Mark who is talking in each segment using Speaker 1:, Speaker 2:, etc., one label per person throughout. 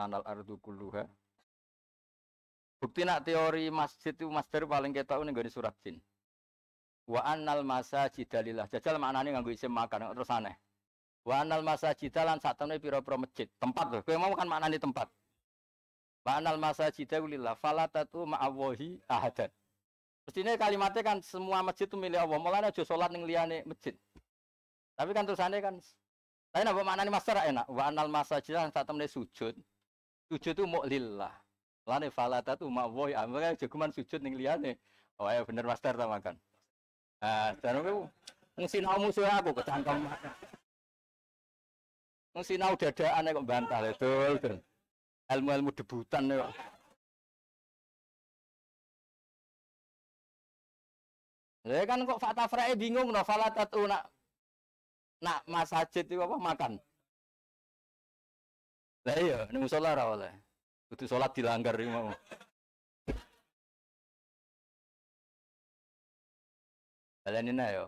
Speaker 1: lanal ardu kulluha bukti nak teori masjid itu master paling kita ini gak surat jin wa annal masa lillah jajal maknane nganggu isim makan terus aneh wa annal jidalan saat satemene piro pira masjid tempat lho gue mau kan maknanya tempat wa annal masa lillah falatatu tatu ma'awahi mestinya kalimatnya kan semua masjid itu milik Allah Mulanya aja sholat yang liyane masjid tapi kan terus aneh kan tapi napa maknanya master enak wa annal jidalan saat satemene sujud Sujud itu mau lillah. lani falata tuh ah, mak woi amre jagoan sujud ning nih, Oh ya bener master ta makan. Ah, jan aku mung sinau musuh aku kecangkem. Mung sinau dadaan kok bantal itu, ya, Ilmu-ilmu debutan kok. Ya. ya kan kok fatafrae bingung no falatat nak nak masajid itu apa makan. Lah iya, ini musola ora lah. Kudu salat dilanggar iki mau. Kalian ini ya,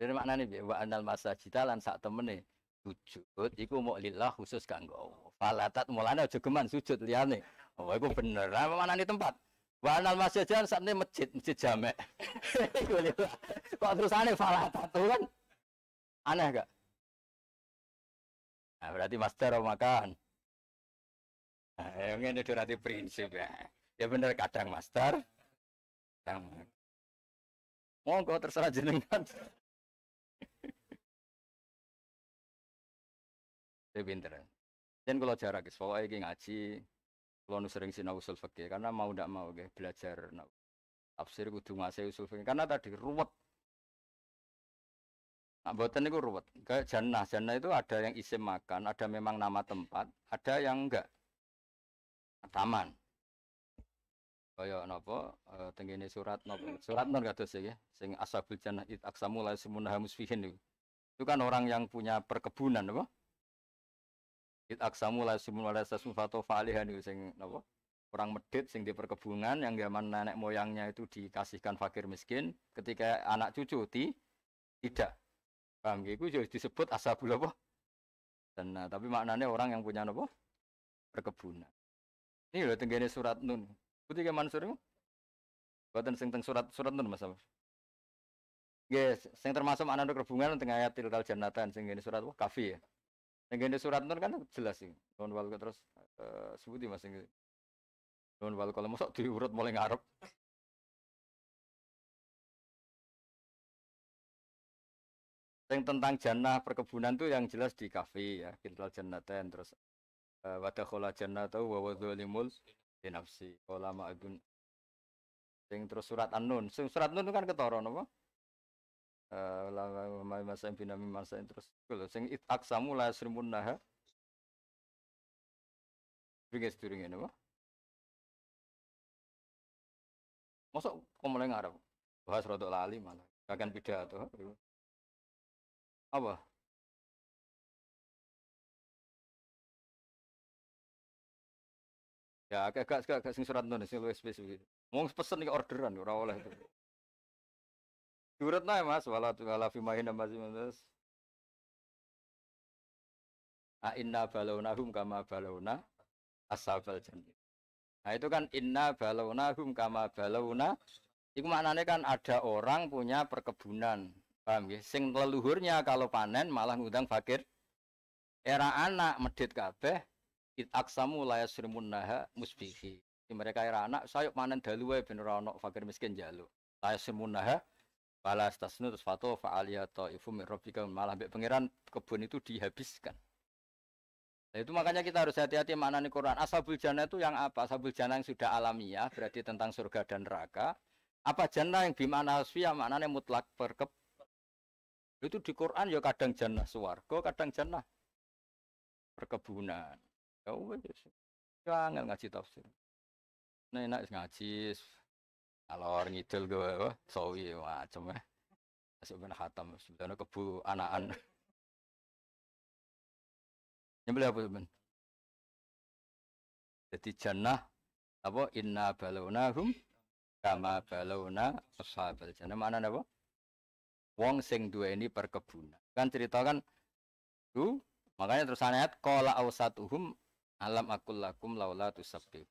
Speaker 1: mana maknanya Bawa wa anal masajid lan temen nih. sujud, iku mau lillah khusus kanggo Falatat mulane aja geman sujud liyane. Oh, iku bener. Apa nih tempat? Wa anal masjid saat nih masjid, masjid jamek. Kok terusane falatat tuh kan? Aneh gak? Nah, berarti master makan yang ini durati prinsip ya ya bener kadang master kadang monggo
Speaker 2: terserah jenengan saya
Speaker 1: pinter dan kalau jarak guys pokoknya ini ngaji kalau nu sering sinau usul fakir karena mau tidak mau guys belajar tafsir kudu ngasih usul fakir karena tadi ruwet Nah, buatan itu ruwet. Kayak jannah, jannah itu ada yang isim makan, ada memang nama tempat, ada yang enggak taman kaya napa tengene surat napa surat nur kados ya sing ashabul jannah it aksamu la semunah musfihin itu. itu kan orang yang punya perkebunan napa it aksamu la sasun sasmufatu falihan itu sing napa orang medit sing di perkebunan yang zaman nenek moyangnya itu dikasihkan fakir miskin ketika anak cucu ti tidak paham gitu disebut ashabul apa dan nah, tapi maknanya orang yang punya napa perkebunan ini loh tenggane surat Nun. Putih ke Mansur itu? Buatan sing teng surat surat Nun Mas Guys, iya, Yes, sing termasuk anak kerbungan tentang ayat tilkal jannatan, sing gini surat wah kafi ya. Sing gini surat nun kan jelas sih. Nun wal terus uh, sebuti Mas sing
Speaker 2: Nun wal kalau masuk diurut mulai ngarep.
Speaker 1: Yang tentang jannah perkebunan tuh yang jelas di kafe ya, kintal jannatan terus watakhola jannatu wa wadzalimul nafsi ulama agun sing terus surat an-nun sing surat nun kan ketara napa ulama masa binami masa terus sing itaksamu la sirmun naha Ringes turing ini, wah.
Speaker 2: Masuk kau mulai ngarep bahas rotok lali malah, kagak beda Ya agak agak agak, agak sing
Speaker 1: surat nulis sing luwih spesifik. Mau pesen nih orderan ora oleh. Surat nae Mas walau walau fimahin fi mahin mas. A inna hum kama balona asal jani. Nah itu kan inna hum kama balona. itu maknanya kan ada orang punya perkebunan paham ya sing leluhurnya kalau panen malah ngundang fakir era anak medit kabeh It aksamu rimun naha musbihi. mereka era anak sayup manen dalue wae ben fakir miskin fakir miskin rimun naha balas tasnu stasnu tasfato fa'aliya ta'ifu ifu mirofika malah bik pangeran kebun itu dihabiskan. Nah, itu makanya kita harus hati-hati maknanya Quran. asabul jannah itu yang apa? asabul jannah yang sudah alamiah, berarti tentang surga dan neraka. Apa jannah yang bimana asfiyah, maknanya mutlak perkep. Itu di Quran ya kadang jannah suwargo, kadang jannah perkebunan. Kau ya kangen ya ngaji tafsir. Nah enak ngaji alor ngidul gue, sawi macam ya. Asik ben hatam sebenarnya kebu anakan. nyebel apa ben? Jadi jannah apa inna hum kama balona ashabal jannah mana apa? Wong sing ini perkebunan. Kan cerita kan tuh makanya terus anehat kola awsatuhum alam akul lakum laula tusabbih.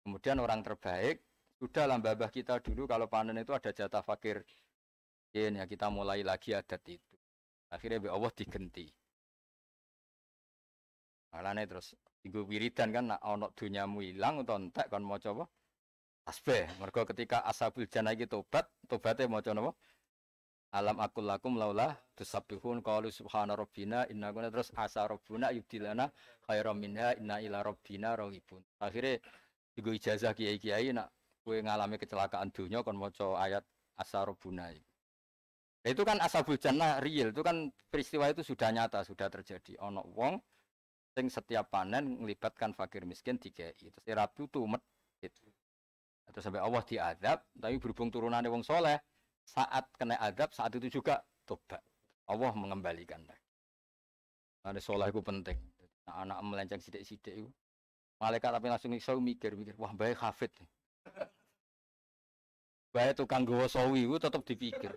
Speaker 1: Kemudian orang terbaik sudahlah babah kita dulu kalau panen itu ada jatah fakir. Ya kita mulai lagi adat itu. Akhirnya Allah digenti. Alane terus tinggu wiridan kan nak onok dunyamu hilang utawa entek kon mau coba? Tasbih. Mergo ketika asabul jana iki tobat, tobatnya mau coba alam aku lakum laulah tusabihun qalu subhana rabbina inna kunna terus asa rabbuna yubdilana khairam minha inna ila rabbina rohibun akhirnya juga ijazah kiai-kiai nak kue ngalami kecelakaan dunia kon maca ayat asa rabbuna nah, itu kan asabul jannah real itu kan peristiwa itu sudah nyata sudah terjadi ono wong sing setiap panen melibatkan fakir miskin tiga itu ya rabu tuh itu atau sampai Allah diadab tapi berhubung turunannya wong soleh saat kena adab saat itu juga tobat Allah mengembalikan lagi nah, ada sholat itu penting nah, anak melenceng sidik-sidik itu malaikat tapi langsung iso mikir-mikir wah baik hafid baik tukang gawa sawi itu tetap dipikir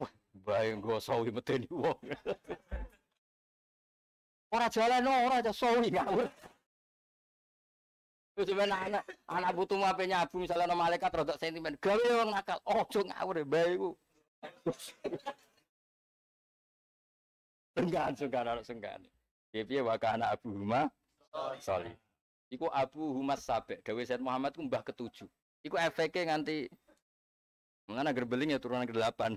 Speaker 2: wah baik gawa sawi medeni wong orang jalan orang aja sawi ngawur
Speaker 1: Terus sampean anak anak butuh mau hp abu misalnya nama malaikat rodok sentimen. Gawe wong nakal. Ojo ngawur ya bae iku. Senggan senggan anak senggan. Piye piye wae anak abu huma. sorry. Iku abu humas sabek. Dewi Said Muhammad ku mbah ketujuh. Iku efeknya nganti Mengenai gerbeling ya turunan ke delapan.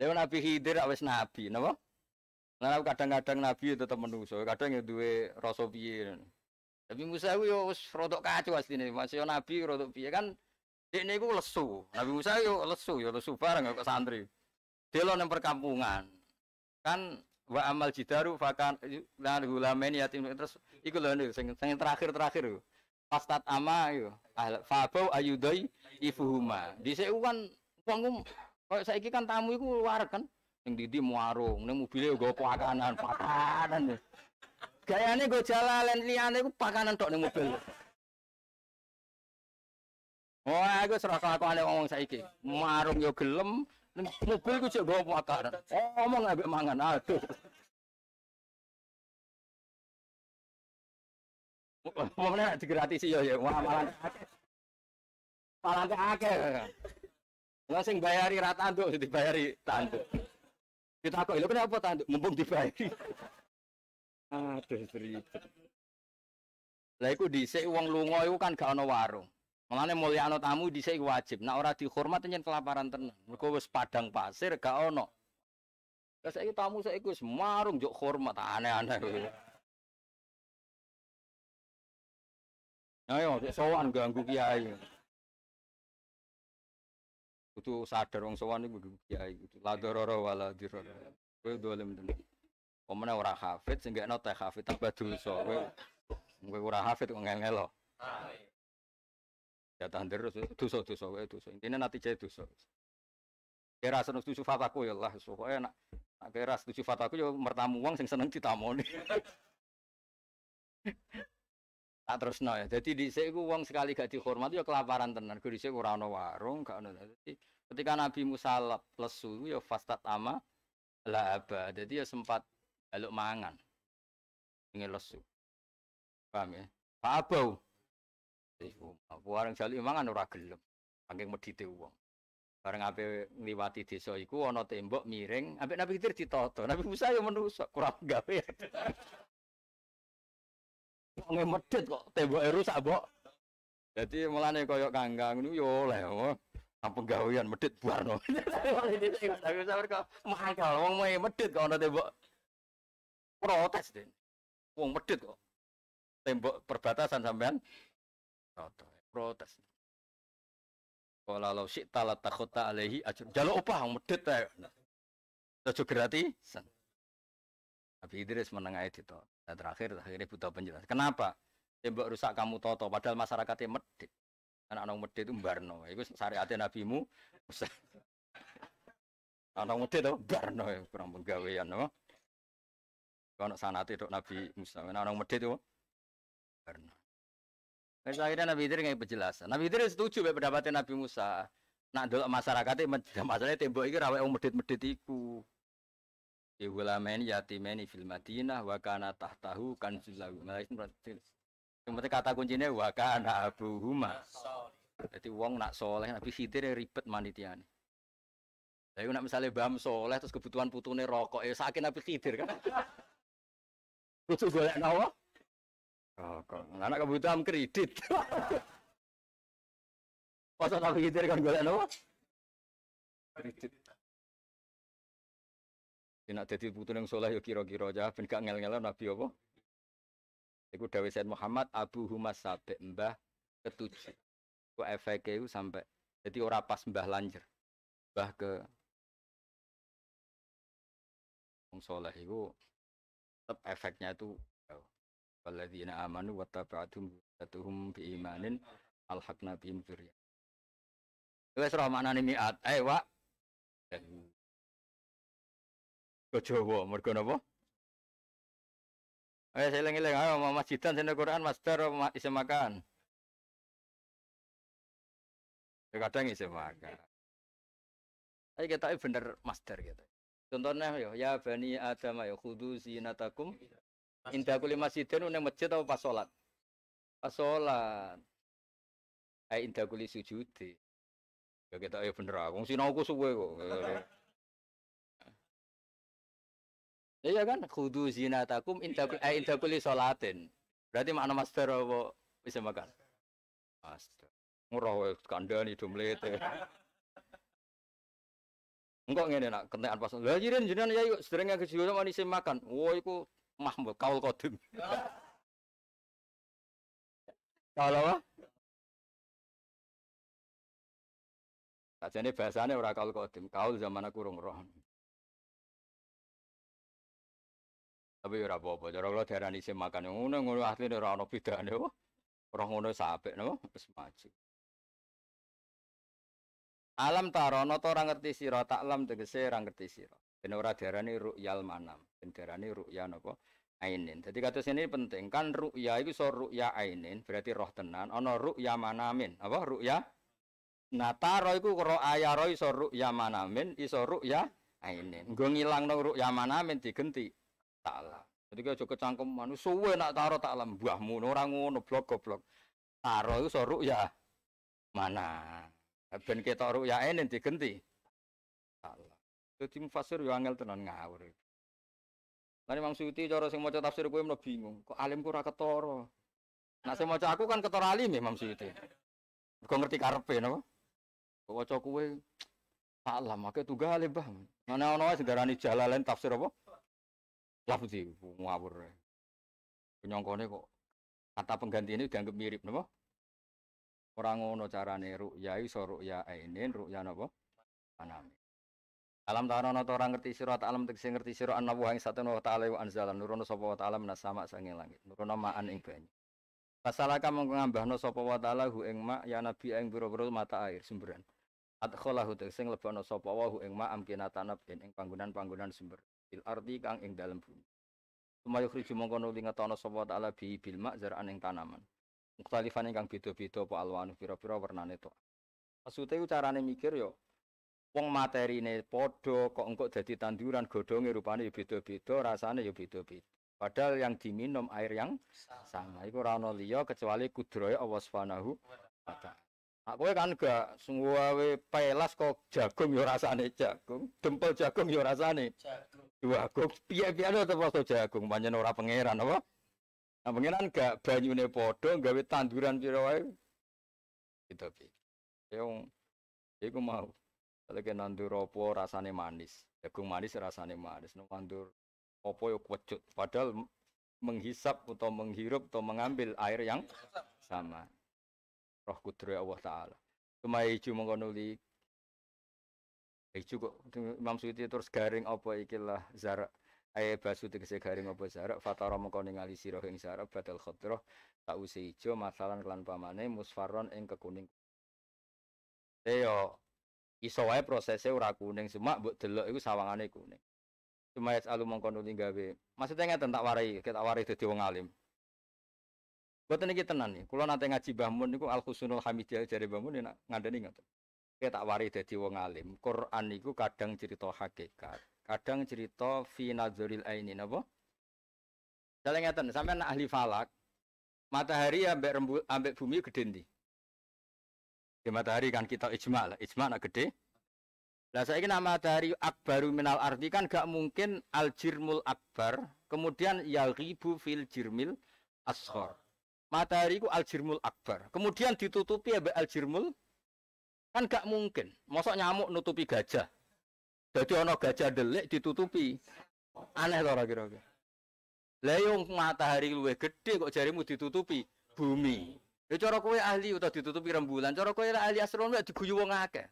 Speaker 1: lewat Nabi Khidir awes nabi, napa? Lah kadang-kadang nabi itu ya tetep menungso, kadang ya duwe rasa piye. Tapi Musa ku yo ya wis rodok asli nih masih nabi ya rodok piye kan ini gue lesu. Nabi Musa yo lesu, yo lesu bareng kok santri. Delo yang perkampungan. Kan wa amal jidaru fakan gula gulamen yatim terus ikut lho sing sing terakhir-terakhir Pastat ama yo. Fabau ayudai ifuhuma. di kan panggung Kayak saiki kan tamu iku luar kan. Ning didi muarung, ning mobile nggo pakanan, pakanan. Gayane nggo jalalen liyane iku pakanan tok ning mobil. Oh, aku serah aku yang ngomong saiki. Marung yo gelem, mobil iku cek gue pakaran. Oh, ngomong abe mangan, aduh.
Speaker 2: Mau mana digratisi yo ya, malah malah.
Speaker 1: Malah ke akhir. Lah sing bayari ra tanduk dibayari tanduk. Kita kok lho kenapa tanduk mumpung dibayari. Aduh ribet. Lah iku dhisik wong lunga iku kan gak ana warung. Mulane mulyakno tamu dhisik wajib. Nek ora dihormat nyen kelaparan tenan. Mergo wis padang pasir gak ana. Lah saiki tamu saiki wis marung njuk hormat aneh-aneh.
Speaker 2: Ayo, sowan ganggu kiai.
Speaker 1: itu sadar wong sowan iku kiai ladororo la wala diror kowe dolem tenan pomane ora hafid sing gekno hafid tambah duso kowe kowe ora hafid kok ngel-ngelo ah, ya tandur terus dosa dosa kowe intine nanti jadi duso. kira seneng setuju fataku ya Allah pokoke nak nak kira setuju fataku yo mertamu wong sing seneng ditamoni tak terus no ya. Jadi di sini uang sekali gak dihormati ya kelaparan tenan. Gue di sini kurang warung, gak no. Jadi ketika Nabi Musa lesu ya fastat ama lah apa. Jadi ya sempat jaluk mangan, ingin lesu. Paham ya? Pak Abau, warung jaluk mangan ora gelem, mau medite uang. Bareng apa ngliwati desa iku ana tembok miring, ape Nabi Khidir ditoto. Nabi Musa yo ya menusuk kurang gawe wonge medit kok temboke rusak, Mbok. Dadi mulane koyo kangkang niku yo oleh apa gawean medhit barno. Tapi sampe kok mangkal wong kok ana tembok protes den. Wong medit kok tembok perbatasan sampean protes. Kalau lo sik talat takota alehi aja jaluk opah medhit ta. Ojo gratisan. Nabi Idris menengah itu. Dan nah, terakhir akhirnya butuh penjelasan. Kenapa? Tembok ya, rusak kamu toto. Padahal masyarakatnya medit. Karena anak medit itu mbarno. Itu syariatnya nabimu. anak kan medit itu mbarno. Kurang penggawaian. No? Kalau sanat itu Nabi Musa. Anak medit itu mbarno. Terus akhirnya Nabi Idris ngasih penjelasan. Nabi Idris setuju pendapatnya Nabi Musa. Nak dulu masyarakatnya masalahnya tembok itu rawe medit-medit itu meni yatimeni fil Madinah wa kana tahtahu kanzul lahum. Maksudnya kata kuncinya wa kana Huma. Jadi uang nak soleh tapi khidir ya ribet manitian. Tapi nak misalnya bam soleh terus kebutuhan putune rokok ya sakit nabi sidir kan.
Speaker 2: Butuh golek nawa.
Speaker 1: Rokok. Anak kebutuhan kredit.
Speaker 2: Pasal nabi sidir kan golek nawa.
Speaker 1: Kredit. Jadi ya nak jadi putu yang soleh yo ya kira-kira aja, ben gak ngel Nabi apa? Iku Dawei Said Muhammad Abu Humas Sabe Mbah ketujuh. Ku efek sampai jadi ora pas Mbah lanjer. Mbah ke wong soleh iku tetap efeknya itu Walladzina amanu wattaba'atum dzurriyyatuhum biimanin alhaqna bihim dzurriyyah. Wes roh maknane mi'at. Eh, Wak
Speaker 2: ke Jawa mergo napa ayo saya lengi lagi ayo masjidan sini Quran masdar isim makan
Speaker 1: ya kadang isim makan tapi kita bener master gitu contohnya yo ya, ya bani adam ya khudu zinatakum indah kuli masjidan, ini masjid atau pas sholat pas sholat eh indah kuli sujudi ya kita ya bener aku sinau aku suwe kok Iya kan? kudu zinatakum inda eh, intakuli kulli Berarti makna master apa bisa makan? Master. Murah wae kandani dumlet. Engko ngene nak kentekan pas. Lah jirin jenengan ya yuk sederenge kejiwa sama isi makan. Wo iku mah kaul kodim.
Speaker 2: Kalau apa? nih bahasane ora kaul kodim, kaul zaman aku urung roh.
Speaker 1: Tapi ora apa-apa. Cara kula diarani sing makan ngono ngono asli ora ana bedane. Ora ngono sapek napa wis maju. Alam tarono to ora ngerti sira taklam tegese ora ngerti sira. Ben ora diarani ru'yal manam, ben diarani ru'ya napa ainin. Jadi kata sini penting kan ru'ya itu so ru'ya ainin berarti roh tenan. Ono ru'ya manamin apa ru'ya? Nataro itu kro ayaro iso ru'ya manamin iso ru'ya ainin. Gue ngilang dong ru'ya manamin digenti taklam. Jadi kau cukup cangkem manusia, suwe nak taro taklam buahmu orang ngono blok goblok. Taro itu soruk ya mana? Ben kita ya ini ganti. Taklam. Jadi mufasir yo angel tenan ngawur. Nanti Imam Suyuti cara sing maca tafsir gue mlebu bingung, kok alim ora ketara. Nah sing maca aku kan ketara alim ya, Imam Suyuti. Kok ngerti karpe napa? Kok waca kowe tak lamake tunggal alim, Bah. Mana ana wis darani lain tafsir apa? Lah puji ngawur. Penyongkone kok kata pengganti ini dianggap mirip nopo orang ngono carane soru iso ya ainin, ya nopo Anami. Alam tanah ta orang ngerti sira alam tegese ngerti sira ana wa satu nopo ta'ala wa anzala nurono sopo wa ta'ala minas sama sangi langit. Nurono ma'an ing banyu. pasalaka mongko ngambahno nopo wa ta'ala hu ing ma ya nabi ing buru buru mata air sumberan. kholahu tegese nglebokno sapa wa hu ing ma tanap ing panggunan panggunan sumber fil ardi kang ing dalem bumi Sumayu khriju mongko nuli ngetono sapa ta'ala bi bil ma zar'an ing tanaman. Mukhtalifan ingkang beda-beda apa alwanu pira-pira wernane to. Maksude carane mikir yo ya, wong materine padha kok engko dadi tanduran godhonge rupane yo ya beda-beda, rasane yo ya beda-beda. Padahal yang diminum air yang sama. Iku ora ana liya kecuali kudroy Allah Subhanahu wa taala. Aku nah, kan gak sungguh pelas kok jagung yo rasane jagung, dempel jagung yo rasane jagung dua agung piye piye ada terus saja agung panjen ora pangeran apa nah pangeran gak banyune padha gawe tanduran pira wae gitu pi yang ya iku mau lagi nandur opo rasane manis jagung manis rasane manis nandur opo yo ya kecut padahal menghisap atau menghirup atau mengambil air yang sama roh kudro Allah Ta'ala cuma ju mengkonuli Eh juga ya Imam Suyuti terus garing apa ikilah zara Aye basu tegese garing apa zara fatara mengko ningali sira ing zara badal khadroh tak usi ijo masalan kelan pamane musfaron ing kekuning. Eyo eh, iso wae prosese ora kuning semak mbok delok iku sawangane kuning. Cuma ya alu mongko nuli gawe. Maksudnya ngeten tak warai, kita warai dadi wong alim. Buat ini kita nani, kalau nanti ngaji Bahmun itu al khusunul hamidiyah dari Bahmun ini ya ngandani ngaten. Kita tak wari dadi wong alim. Quran itu kadang cerita hakikat, kadang cerita fi nadzuril aini napa? Dalam ngeten, sampean ahli falak, matahari ambek rembu, ambek bumi gede ndi? Di ya, matahari kan kita ijma lah, ijma nak gede. Lah saya ini nama matahari akbaru minal arti kan gak mungkin al jirmul akbar, kemudian ribu fil jirmil ashor. Matahari ku al jirmul akbar, kemudian ditutupi ambek al jirmul Kan gak mungkin. Mosok nyamuk nutupi gajah. Jadi ono gajah delik ditutupi. Aneh to kira-kira. leung matahari luwe gede kok jarimu ditutupi bumi. Ya cara kowe ahli utawa ditutupi rembulan, cara kowe ahli astronomi diguyu wong akeh.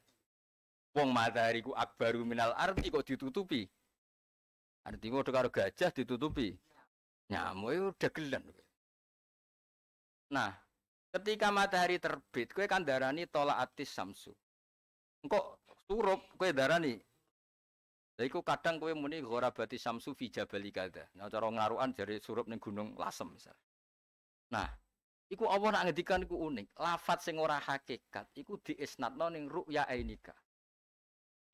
Speaker 1: Wong matahari ku akbaru minal arti kok ditutupi. Artinya udah karo gajah ditutupi. Nyamuk itu udah gelan. Nah, Ketika matahari terbit, kue kan darani tolak atis samsu. Engkau surup, kue darani. Jadi ku kadang kue muni bati samsu fi jabali kada. Nah, cara ngaruan dari surup neng gunung lasem misal. Nah, iku Allah nak ngedikan iku unik. Lafat sing ora hakikat iku diisnatno ning ru'ya ainika.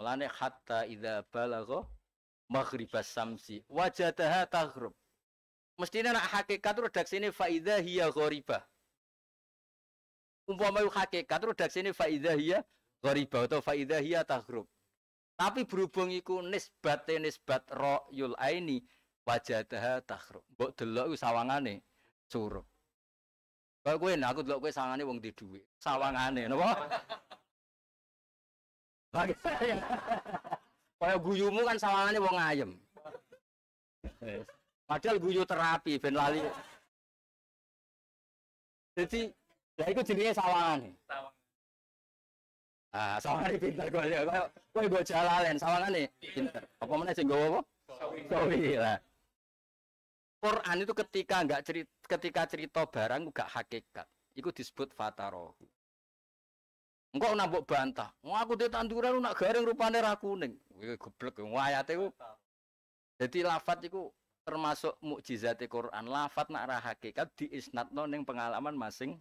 Speaker 1: Mulane hatta ida balago maghribas samsi wajadaha taghrib. Mestinya nak hakikat redaksine fa faida hiya ghoribah umpama hakikat redaksi ini faidahia ghoriba atau faidahia takrub tapi berhubung iku nisbat nisbat ro'yul aini wajadah takrub buat delok iku sawangane surup gue nak aku delok gue sawangane wong di dhuwit sawangane napa bagi saya kalau guyumu kan sawangane wong ayem padahal guyu terapi ben lali
Speaker 2: jadi lah iku jenenge sawangan.
Speaker 1: Sawangan. Ah, sawangan pinter kok ya. Kowe go jalalen sawangan e pinter. Apa meneh sing gowo apa? Sawi lah. Quran itu ketika nggak cerita ketika cerita barang nggak hakikat. Iku disebut fataro. Engkau nak mbok bantah. Wah aku dia tanduran nak garing rupane ra kuning. Wih goblok wayate ku. Jadi lafat iku termasuk mukjizat Quran. Lafat nak ra hakikat diisnatno ning pengalaman masing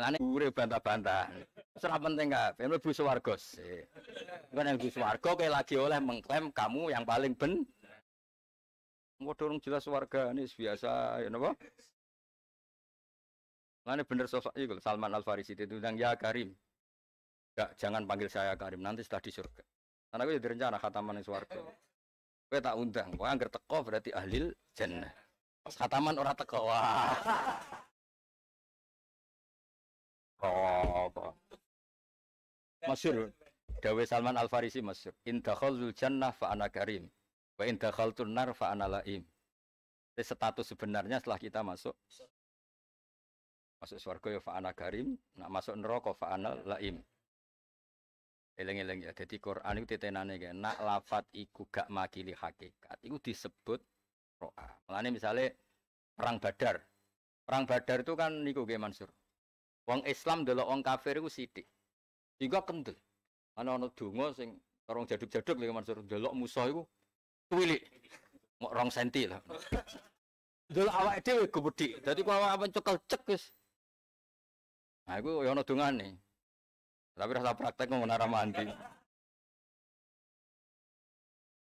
Speaker 1: Lani gure banta banta Serah penting kabeh wargos. Bukan yang bus wargo, kayak lagi oleh mengklaim kamu yang paling ben. Mau dorong jelas warga ini biasa ya napa? Lani bener sosok itu Salman Al Farisi itu yang ya Karim. Gak, jangan panggil saya ya Karim, nanti setelah di surga. Karena gue jadi ya rencana khataman di swarga. Gue tak undang, Gue angker teko berarti ahlil jannah. Khataman orang teko. Wah apa masyur Dawe Salman Al Farisi masyur in dakhalul jannah fa ana karim wa in dakhaltun nar fa ana laim Jadi status sebenarnya setelah kita masuk masuk surga ya fa ana karim nak masuk neraka fa ana laim Eleng-eleng ya, jadi Quran itu tetenane kayak Nak lafat iku gak makili hakikat, itu disebut roa. Melane misalnya perang Badar, perang Badar itu kan niku gak Mansur. Wong Islam delok wong kafir iku sithik. Iku kendel. Ana ana donga sing orang jaduk-jaduk lho Mansur delok musuh iku tuwilik. Mok rong senti lah. Delok awake dhewe gubedhi. Dadi kok awake cekel cek wis. Nah iku ya ana dongane. Tapi rasa praktek ngono ora mandi.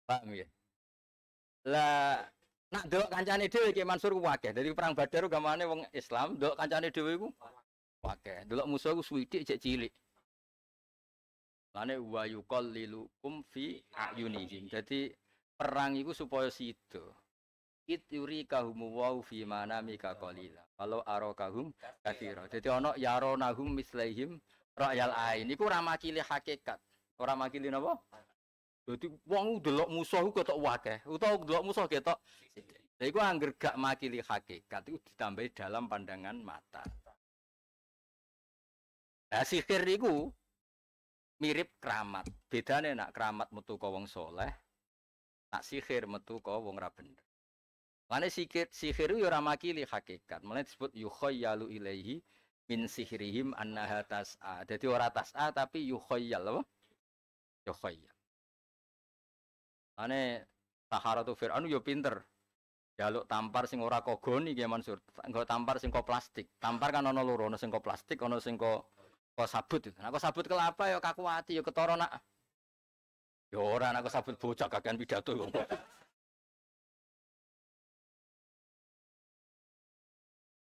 Speaker 1: Paham ya? Lah nak delok kancane dhewe Ki Mansur ku wakil. Dari perang Badar gamane wong Islam delok kancane dhewe iku Pakai. dulu musuh aku swidik cek cilik. Lane wa yuqallilukum fi ayunihim. Jadi perang itu supaya situ. It yuri kahum wau fi manamika qalila. Kalau aro kahum kathira. Jadi ana yaronahum mislaihim royal ain. Iku ora makili hakikat. Ora makili napa? Jadi wong delok musuh ku ketok wakeh, Utau delok musuh ketok. Lha iku angger gak makili hakikat iku ditambahi dalam pandangan mata. Nah, sihir itu mirip keramat. nih nak keramat metu kau wong soleh, nak sihir metu kau wong raben. Mana sihir sihir itu ya ora makili hakikat. Mulai disebut yalu ilehi min sihirihim sihrihim a. Jadi orang atas a tapi yal. apa? Yukhayyal. Mane fir Fir'aun yo ya pinter. Jaluk tampar sing ora kogoni gimana sur? Enggak tampar sing kau plastik. Tampar kan ono loro, ono sing kau plastik, ono sing kau Kau sabut itu. nak kau sabut kelapa ya kaku hati ya ketoro nak. Ya orang aku sabut bocah kagian pidato ya.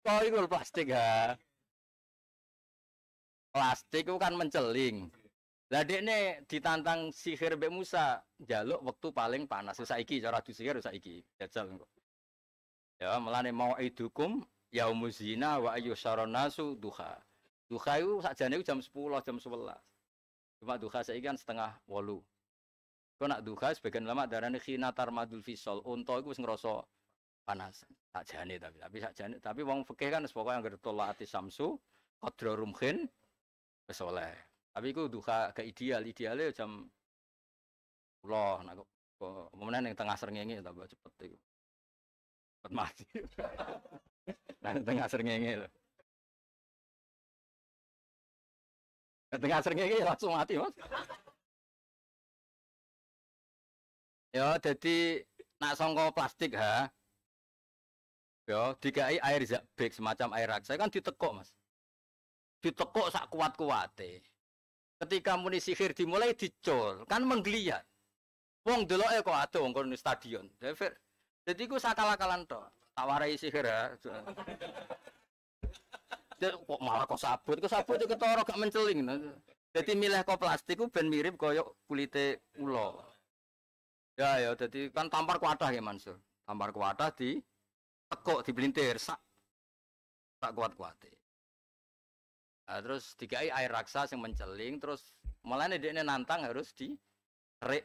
Speaker 1: Kau itu plastik ya. Plastik itu kan menceling. Lah ini ditantang sihir Mbak Musa, jaluk waktu paling panas ya, saiki cara du sihir ya saiki. Jajal kok Ya melane mau idukum yaumuzina wa ayyusharanasu duha Duha itu sajane itu jam 10, jam 11. Cuma duha saya kan setengah wolu. Kau nak duha sebagian lama ini khina tarmadul fisol. Unta itu harus ngerosok panas. sajane tapi tapi sajane tapi wong fikih kan yang anggere tolaati samsu kodro rumkin. besoleh Tapi itu duha ke ideal, idealnya jam loh nak Kemudian yang tengah serengenge tapi cepet itu. Cepet mati. nah, tengah
Speaker 2: serengenge loh. sering ini langsung mati mas. Ya, jadi
Speaker 1: nak songko plastik ha. Ya, dikai air zakbek semacam air raksa kan ditekuk mas. Ditekuk sak kuat eh. Ketika muni sihir dimulai dicol, kan menggeliat. Wong dulu eh kok ada wong di stadion. Jadi gua sakalakalan kalan to. Tawarai sihir ha kok malah kok sabut, kok sabut itu ketoro gak menceling. Nah, Jadi milih kok plastik ku ben mirip koyok kulite ulo. Ya ya, jadi kan tampar kuatah ya Mansur. Tampar kuatah di tekuk di belintir sak tak kuat kuatih. Nah, terus tiga air raksa yang menceling terus malah nih dia nantang harus di rek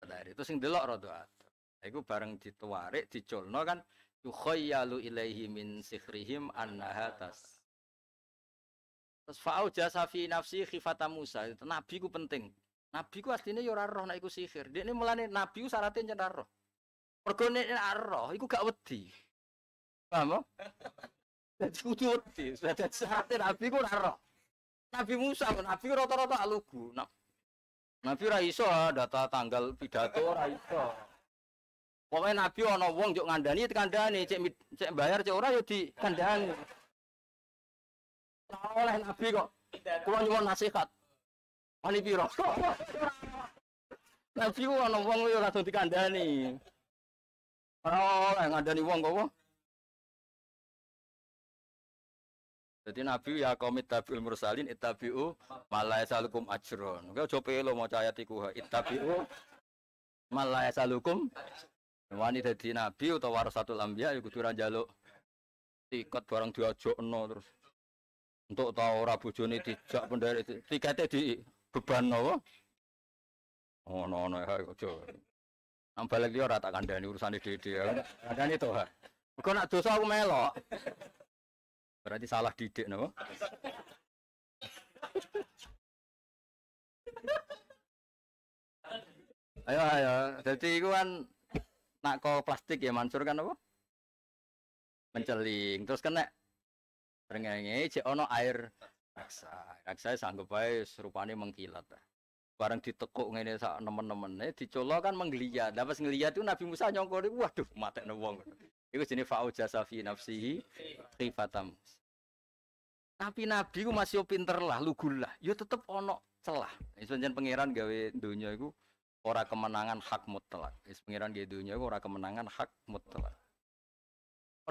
Speaker 1: dari itu sing delok rada nah, Iku bareng dituarik dicolno kan yukhoyyalu ilaihi min sihrihim annaha tas Terus fa'au jasa fi nafsi khifata Musa. itu Nabi ku penting. Nabi ku aslinya yo ya roh nak iku sihir. Dia ini mulane nabi ku syaratnya yen roh. Mergo nek roh iku gak wedi. Paham? Oh? Dadi kudu wedi. Dadi syaratnya nabi ku roh. Nabi Musa, nah, Nabi rata-rata alugu. Nabi ra iso ah, data tanggal pidato ra iso. Pokoknya Nabi ana wong njuk ngandani dikandani, cek cek bayar cek ora yo ya dikandani oleh nabi kok kulo nyuwun nasihat wani piro nabi ku ana wong yo langsung dikandani
Speaker 2: ora oleh ngandani wong kok
Speaker 1: Jadi Nabi ya komit tabiul mursalin ittabi'u malaya salukum ajron. Kau coba lo mau cahaya tiku ittabi'u malaya salukum. Wani jadi Nabi atau warasatul ambia, ya kuduran jaluk tiket barang jono terus. Untuk tahu ora tidak dijak pendere tikete di beban no. Oh, no no ya aja. Nang balik dia ora tak urusan urusane dhewe. Ya. Kandhani to ha. Kok nak dosa aku melok. Berarti salah didik no. ayo ayo. Jadi itu kan nak kau plastik ya Mansur kan apa? Menceling. Terus kena Rengenge cek ono air raksa. Raksa sanggup bae serupane mengkilat. bareng ditekuk ngene sak nemen-nemene dicolo kan menggeliat. Lah pas ngeliat itu Nabi Musa nyongkol waduh matekne wong. Iku sini fa'uja safi nafsihi khifatam. Tapi Nabi ku masih pinter lah, lugu lah. Yo tetep ono celah. jeneng pangeran gawe dunia itu ora kemenangan hak mutlak. Iso pangeran gawe dunia itu ora kemenangan hak mutlak.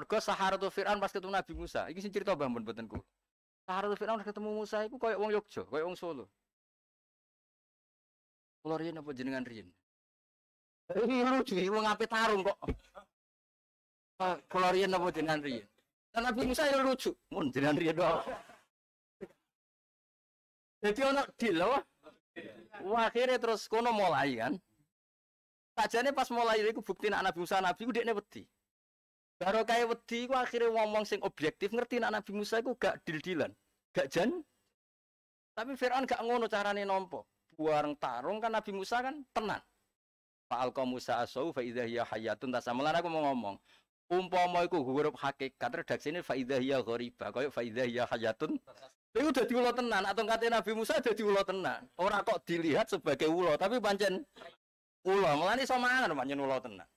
Speaker 1: Mergo Saharatu Fir'aun pas ketemu Nabi Musa. Iki sing cerita Mbah Mun mboten kulo. Saharatu Fir'aun ketemu Musa iku koyo wong Yogja, koyo wong Solo. Kulo riyen apa jenengan riyen?
Speaker 3: Lucu,
Speaker 2: wong ape tarung kok. Ah, kulo riyen apa jenengan riyen? Dan Nabi Musa ya
Speaker 1: lucu, mun jenengan riyen do. Jadi ono deal apa? Akhirnya terus kono mulai kan. Sajane pas mulai iku bukti nak Nabi Musa Nabi ku dekne wedi. Baru kayak wedi ku akhirnya ngomong sing objektif ngerti nak Nabi Musa itu gak dildilan, gak jan. Tapi Fir'aun gak ngono carane nompo. Buang tarung kan Nabi Musa kan tenan. Fa'al Musa asau fa'idha hiya hayatun tasamalan aku mau ngomong. Umpama iku huruf hakikat redaksine fa'idha hiya ghoriba. Kaya fa'idha hiya hayatun. Itu udah diulo tenan atau katanya Nabi Musa udah diulo tenan. Orang kok dilihat sebagai ulo tapi pancen ulo. Melani sama angan pancen ulo tenan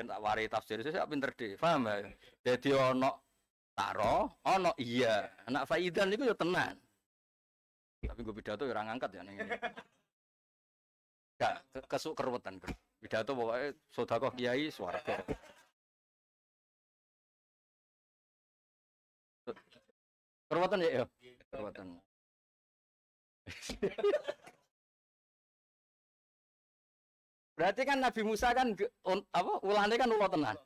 Speaker 1: kan tak wari tafsir saya pinter deh paham ya jadi ono taro ono iya anak faidan itu ya tenan tapi gue pidato orang angkat ya, ya nih gak kesuk keruwetan bro pidato pokoknya
Speaker 2: sodako kiai suarga keruwetan ya ya keruwetan Berarti kan Nabi Musa kan
Speaker 1: apa ulane kan ulo tenan.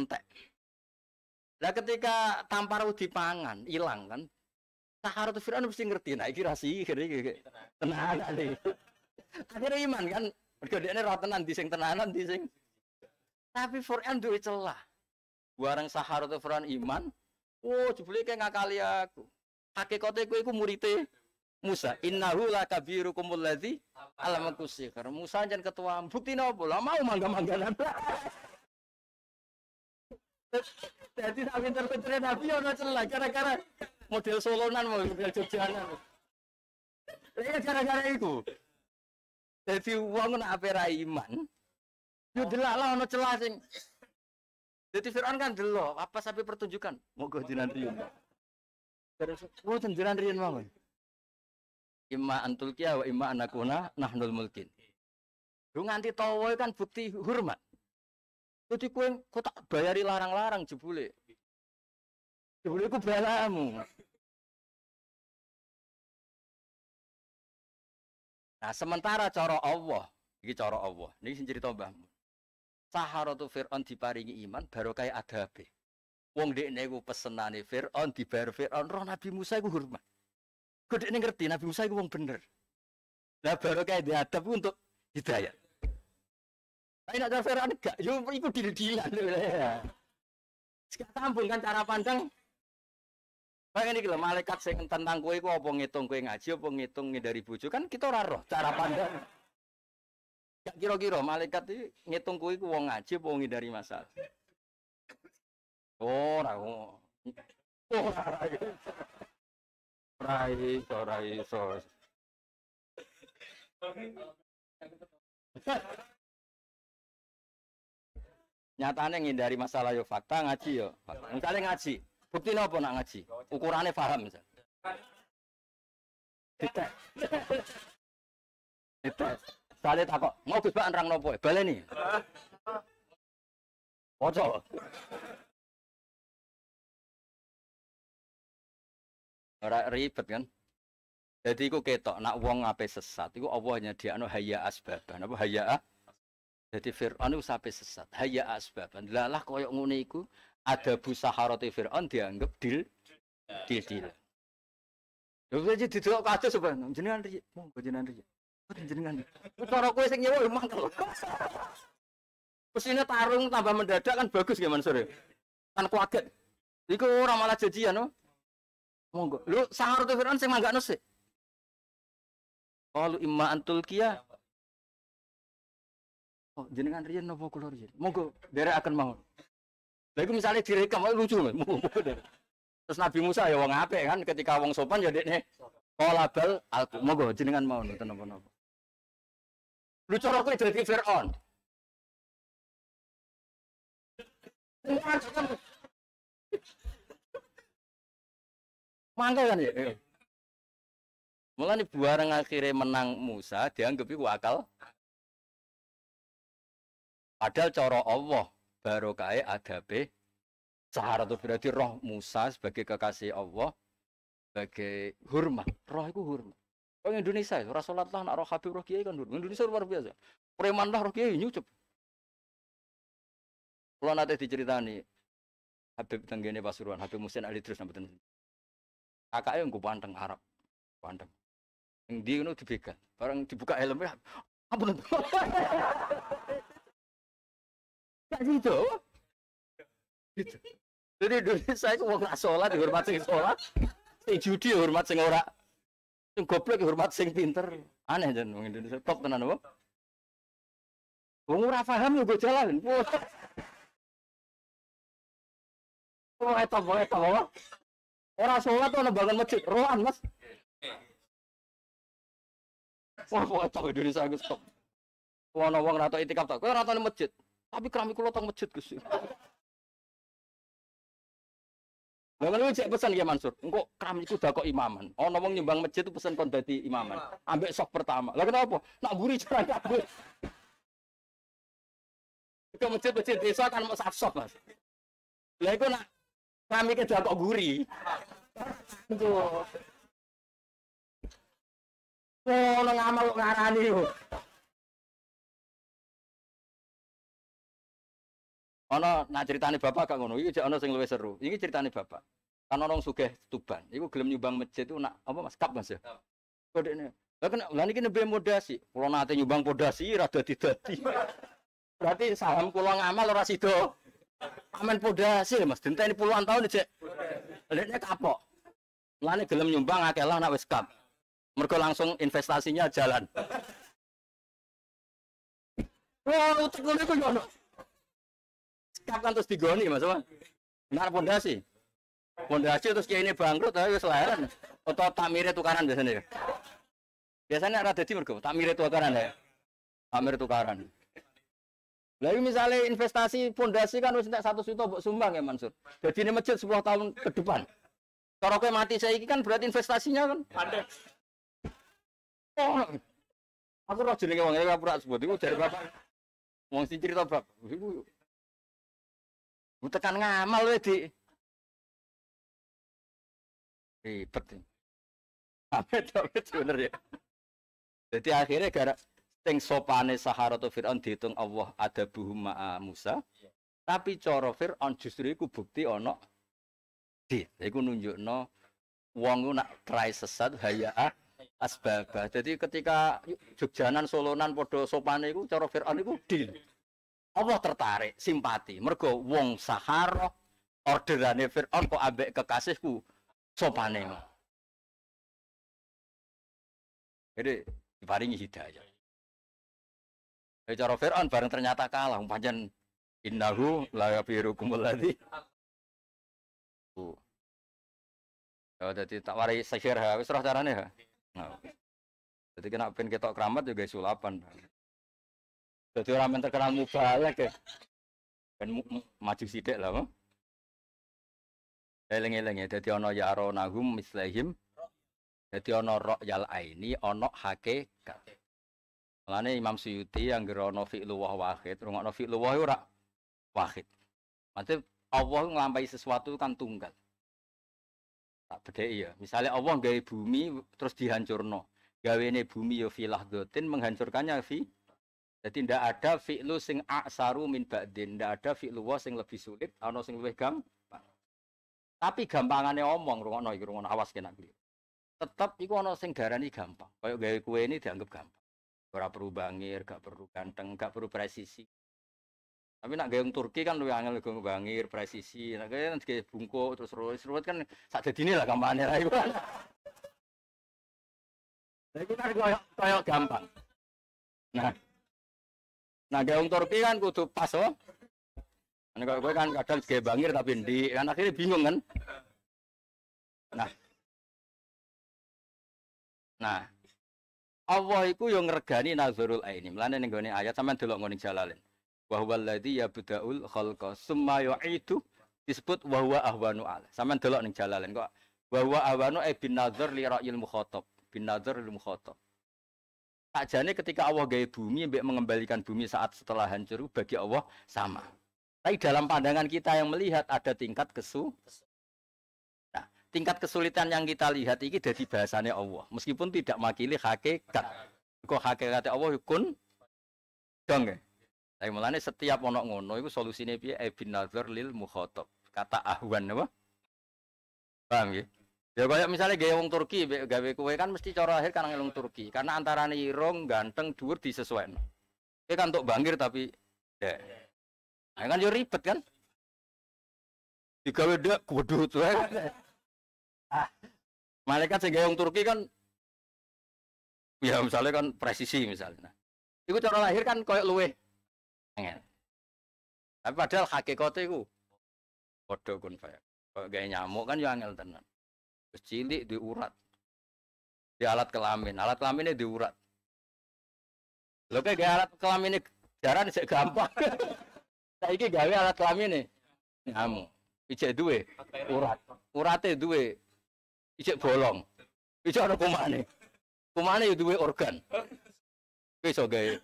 Speaker 1: Entek. Lah ketika tampar pangan hilang kan. Saharat Fir'aun mesti ngerti, nah iki rasi iki tenan ali. Akhirnya iman kan, mergo dekne ra tenan di sing tenanan di sing. Tapi Fir'aun duwe celah. Bareng Saharat Fir'aun iman, oh jebule kayak ngakali aku. Hakikate kowe iku murite Musa, innahu lakabirukumul ladzi alam aku sihir Musa jangan ketua bukti nopo lah mau mangga mangga jadi nabi terpencil nabi orang celah karena karena model solonan model jogjanan ya karena karena itu jadi uang nak apa raiman yo delak lah orang celah sing jadi Fir'aun kan delok apa sampai pertunjukan mau moga jinan ya. terus
Speaker 2: gue jinan riyen mau
Speaker 1: imma kia wa imma anakuna nahnul mulkin lu nganti tawa kan bukti hormat jadi kue kau tak bayari larang-larang jebule jebule
Speaker 2: ku belamu
Speaker 1: nah sementara cara Allah ini cara Allah ini sendiri cerita mbahmu Saharatu Fir'aun diparingi iman baru kayak adabe Wong dek nego pesenane Fir'aun dibayar Fir'aun roh Nabi Musa itu hormat Kok ini ngerti Nabi Musa itu wong bener. Lah baru kayak dihadap untuk hidayah. Tapi nak cara Fir'aun enggak, yo itu dil-dilan ya. Sekarang tampung kan cara pandang Bahkan ini kalau malaikat sing tentang kue, kue apa ngitung kue ngaji, apa ngitung dari bojo kan kita ora cara pandang. Gak kira-kira malaikat itu ngitung kue kue wong ngaji, apa dari masalah. Oh Ora, ora. Ora. Rai, so, rai, so. Nyatane ngindari masalah yo fakta ngaji yo. Misalnya ngaji, bukti nopo nak ngaji. Ukurannya paham misal. Kita. Itu. Sale takok, mau bisa nopo? Baleni. Ojo. Ora ribet kan? Jadi iku ketok nak wong ape sesat iku Allah nyediakno haya asbaban apa haya, jadi Fir'aun itu sampai sesat. Haya asbaban. Lalah koyok ngene iku ada busa harati Fir'aun dianggap dil dil dil. Lha aja didelok kaca sebenarnya jenengan riye. Monggo jenengan mau jenengan. orang kowe sing nyewa mantel. Pesine tarung tambah mendadak kan bagus gimana sore. Kan kaget. Iku orang malah jadian no monggo lu sahur tuh Fir'aun sing manggakno sih Kalau imma antul kia Oh, jenengan rian napa kula riyen? Monggo dere akan mau. Lah iku misale direkam oh, lucu lho. Terus Nabi Musa ya wong apik kan ketika wong sopan ya dekne kolabel aku Monggo jenengan mau nonton napa-napa. Lu cara kowe dadi Firaun
Speaker 2: mangkel kan ya. ya. buar buareng
Speaker 1: menang Musa dianggap itu akal. Padahal cara Allah e ada B. sahara itu berarti roh Musa sebagai kekasih Allah sebagai hormat. Roh itu hormat. Oh Indonesia itu ya? Rasulullah lah roh Habib roh Kiai kan dulu. Indonesia luar biasa. Preman lah roh Kiai nyucup. Kalau nanti diceritani Habib tenggini Pasuruan, Habib Musin Ali terus nambah kakak yang gue banteng harap banteng yang dia itu dibegal barang dibuka helmnya ampun gak sih itu gitu. jadi dulu saya mau nggak sholat dihormat sing sholat sing judi hormat sing ora sing goblok hormat sing pinter aneh jan orang Indonesia top tenan apa wong ora paham yo gue jalan
Speaker 2: wah Oh, itu, itu, itu, Orang sholat tuh bangun masjid, rohan mas.
Speaker 1: Wah, pokoknya tahu Indonesia gus stop. Wong nawang rata itikaf tak. Kowe rata tau masjid, tapi keramik lo tang masjid Gus. Lah ngono cek pesan ya Mansur. Engko itu udah kok imaman. Oh, nawang nyumbang masjid itu pesan kondati imaman. Ambek sok pertama. Lalu kenapa? Nak buri nak buri. Ke
Speaker 2: masjid-masjid desa kan mau sok Mas. Lalu iku nak kami ke kok guri. Tuh. Ngono ngamal kok ngarani yuk
Speaker 1: Ana nak ceritane bapak gak ngono, iki ana sing luwih seru. Iki ceritane bapak. Kan orang sugih Tuban, iku gelem nyumbang masjid itu nak apa Mas Kap Mas ya. Kodene. Lah kena lan iki nembe modasi. Kula nate nyumbang podasi rada didadi. Berarti saham kula ngamal ora sida. Amen poda sih Mas, dinta ini puluhan tahun dicek. Lihatnya kapok. Mulane gelem nyumbang akeh lah nak wiskap, mereka langsung investasinya jalan.
Speaker 3: Wah, utak ngene itu jono,
Speaker 1: skap kan terus digoni Mas, Mas. Benar pondasi. Pondasi terus kayak ini bangkrut tapi wis leren. Atau tamire tukaran biasanya. Ya? Biasanya ada jadi mergo tamire tukaran ya. Tamir tukaran. Lalu misalnya investasi fondasi kan harus entek satu juta buat sumbang ya Mansur. Jadi ini masjid 10 tahun ke depan. Kalau kowe mati saiki kan berarti investasinya kan ada. Oh, aku roh jenenge wong ya pura sebut itu dari bapak. Wong sing cerita bab. Iku
Speaker 2: tekan ngamal we di.
Speaker 1: Ribet. Apa itu bener ya. Jadi akhirnya gara Teng sopane Sahara atau Fir'aun dihitung Allah ada buhuma Musa. Tapi cara Fir'aun justru iku bukti ono di. Iku nunjukno wong nak try sesat hayaa asbabah. Jadi ketika Jogjanan Solonan podo sopane iku cara Fir'aun iku di. Allah tertarik simpati mergo wong Sahara orderane Fir'aun kok ambek kekasihku sopane. Jadi
Speaker 2: diparingi hidayah. Ya cara Fir'aun bareng ternyata kalah. Pancen innahu la yafirukumul ladzi. Oh,
Speaker 1: jadi tak wari sihir ha wis roh carane ha. Nah. Jadi kena pin ketok keramat juga ya sulapan. Jadi orang yang terkenal mubalek ya. Ben maju sidik lah. Ma. eleng ya. Jadi ono ya ro nahum mislehim. Jadi ono rok yal aini ono hakikat. Lainnya Imam Suyuti yang gerono fi'lu wa wahid, rungokno fi'lu wa ora wahid. Maksudnya Allah ngelampai sesuatu kan tunggal. Tak beda ya. Misalnya Allah gawe bumi terus dihancurno. Gawe ini bumi yo ya filah dotin menghancurkannya fi. Jadi tidak ada fi'lu sing aksaru min ba'din. Tidak ada fi'lu wa sing lebih sulit. Ano sing lebih gampang. Tapi gampangannya omong rungokno iki rungokno awas kena keliru. Tetap iku ana sing garani gampang. Kayak gawe kue ini dianggap gampang. Ora perlu bangir, gak perlu ganteng, gak perlu presisi. Tapi nak gayung Turki kan lebih angel gayung bangir, presisi. Nak gayung kayak bungkuk terus ruwet, ruwet kan saat ini lah gampane ra itu kan. iki kan koyo koyo gampang. Nah, nah gayung Turki kan kudu pas oh. Nah, kalau gue kan kadang sebagai bangir tapi di kan akhirnya bingung kan. Nah, nah Allah itu yang ngregani nazarul aini. Mlane ning ayat sama delok ngene jalalin. Wa huwal ya buda'ul khalqa summa yu'idu disebut wahwa ahwanu ala. Sama delok ning jalalin kok wahwa ahwanu e bin nazar li ra'yil mukhatab. Bin nazar lil Tak Sakjane ketika Allah gaya bumi mbek mengembalikan bumi saat setelah hancur bagi Allah sama. Tapi dalam pandangan kita yang melihat ada tingkat kesu, kesu tingkat kesulitan yang kita lihat ini dari bahasanya Allah meskipun tidak makili hakikat kok hakikat Allah kun dong ya tapi mulane setiap onok ngono itu solusinya dia eh, ibn nazar lil muhotob kata ahwan apa paham ya ya kayak misalnya gaya wong Turki gawe kue kan mesti cara akhir karena ngelung Turki karena antara nirong ganteng dhuwur disesuaikan ini kan untuk bangkir tapi ya nah, kan yo ribet kan digawe dek kudu tuh
Speaker 2: malaikat sing gayung Turki kan ya misalnya
Speaker 1: kan presisi misalnya nah, itu cara lahir kan koyok luwe pengen tapi padahal hakikatnya itu bodoh kun kayak nyamuk kan yang angel tenan cilik urat, di alat kelamin alat kelaminnya urat. lo kayak gaya alat kelamin jaran sih gampang saya ini gawe alat kelamin kelaminnya nyamuk ijek duwe urat uratnya duwe Ijek bolong. Ijek ana kumane. Kumane yo ya duwe organ. Kowe iso gawe.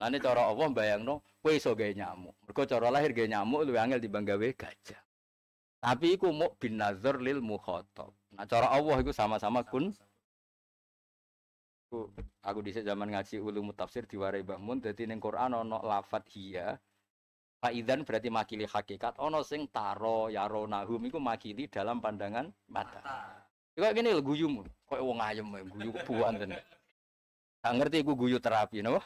Speaker 1: Lane cara Allah bayangno kowe iso gawe nyamuk. Mergo cara lahir gawe nyamuk luwih angel di gawe gajah. Tapi iku muk bin nazar lil mukhatab. Nah cara Allah iku sama-sama kun aku aku di zaman ngaji ulum tafsir diwarai Mbah Mun dadi ning Quran ono lafat hiya Faidan berarti makili hakikat ono sing taro yaro nahum iku makili dalam pandangan mata. Ya, Kok gini lho mu, Kok wong ayem guyu kebuan tenan. Gak ngerti iku guyu terapi napa?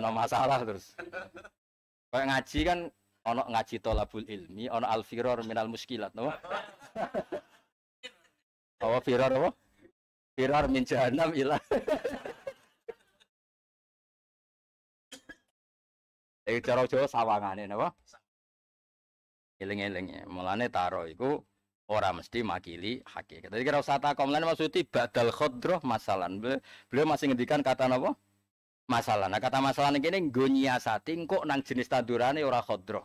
Speaker 1: nomah masalah terus. Kayak ngaji kan ono ngaji tolabul ilmi, ono alfiror minal muskilat napa? Apa firor apa? Firor min jahanam ila. Eh cara Jawa sawangane napa? eling elingnya mulane taro iku ora mesti makili hakikat. Jadi kira usah takom lan maksudi badal khodro masalan. Beliau masih ngendikan kata napa? Masalah. Nah, kata masalah ini kene nggo nyiasati kok nang jenis tandurane ora khodro.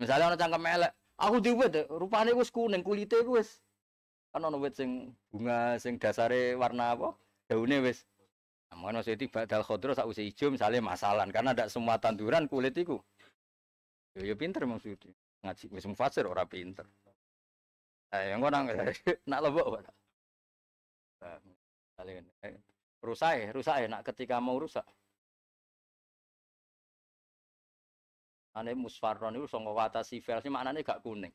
Speaker 1: Misalnya orang cangkem melek, aku duwe rupane gue kuning kulite gue. kan ana wit sing bunga sing dasare warna apa? daunnya wis. Nah, mungkin maksudnya badal khadroh sakwise hijau misalnya masalan karena ada semua tanduran kulit iku. Yo yo pinter maksudnya ngaji wis mufasir ora pinter eh yang ngono nak lebok ora Eh rusak ya, rusak ya nak ketika mau rusak Ane musfaron itu songo kata sifil sih maknanya gak kuning.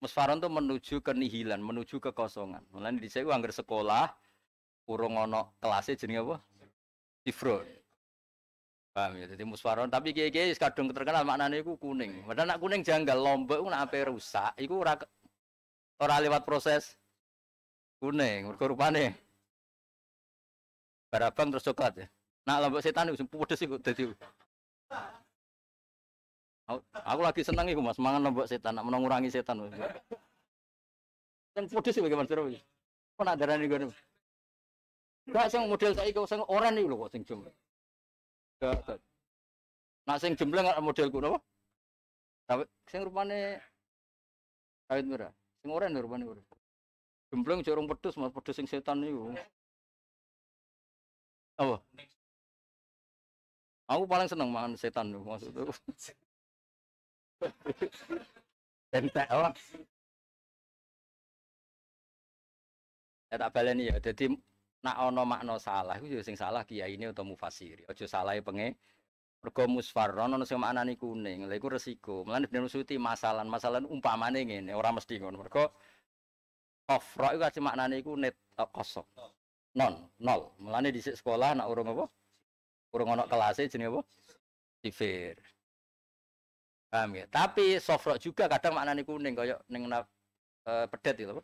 Speaker 1: Musfaron tuh menuju ke nihilan, menuju ke kosongan. Mulai di saya angger sekolah, urung ono kelasnya jadi apa? Sifron. Paham ya, jadi muswaron. Tapi kiai kiai kadung terkenal maknanya itu kuning. Padahal nak kuning janggal lombok, nak apa rusak. Iku ora ora lewat proses kuning. Mereka rupane barabang terus coklat ya. Nak lombok setan itu pedes sih jadi. Aku lagi seneng iku mas, mangan lombok setan, nak mengurangi setan. Yang putus sih bagaimana sih? Kau nak darah nih gue?
Speaker 2: Gak model saya kau sing orang nih loh, sing cuma gak
Speaker 1: nah sing jembleng model kuno apa tapi sing rupane kawit merah sing oranye rupane ora jembleng jorong pedes, mas pedus sing setan niku
Speaker 2: apa aku paling seneng makan setan tuh maksudku entek apa
Speaker 1: ya tak baleni ya jadi nak ono makna salah iku sing salah kiai ini atau mufasiri aja salah penge mergo musfarron ono sing maknane kuning lha iku resiko mlane ben nusuti masalan masalan umpamane ngene ora mesti ngono mergo kofro iku kasih maknane iku net uh, kosong non nol mlane dhisik sekolah nak urung apa urung ono kelasnya jenenge apa sifir paham ya tapi sofrok juga kadang maknane kuning koyo ning uh, pedet itu apa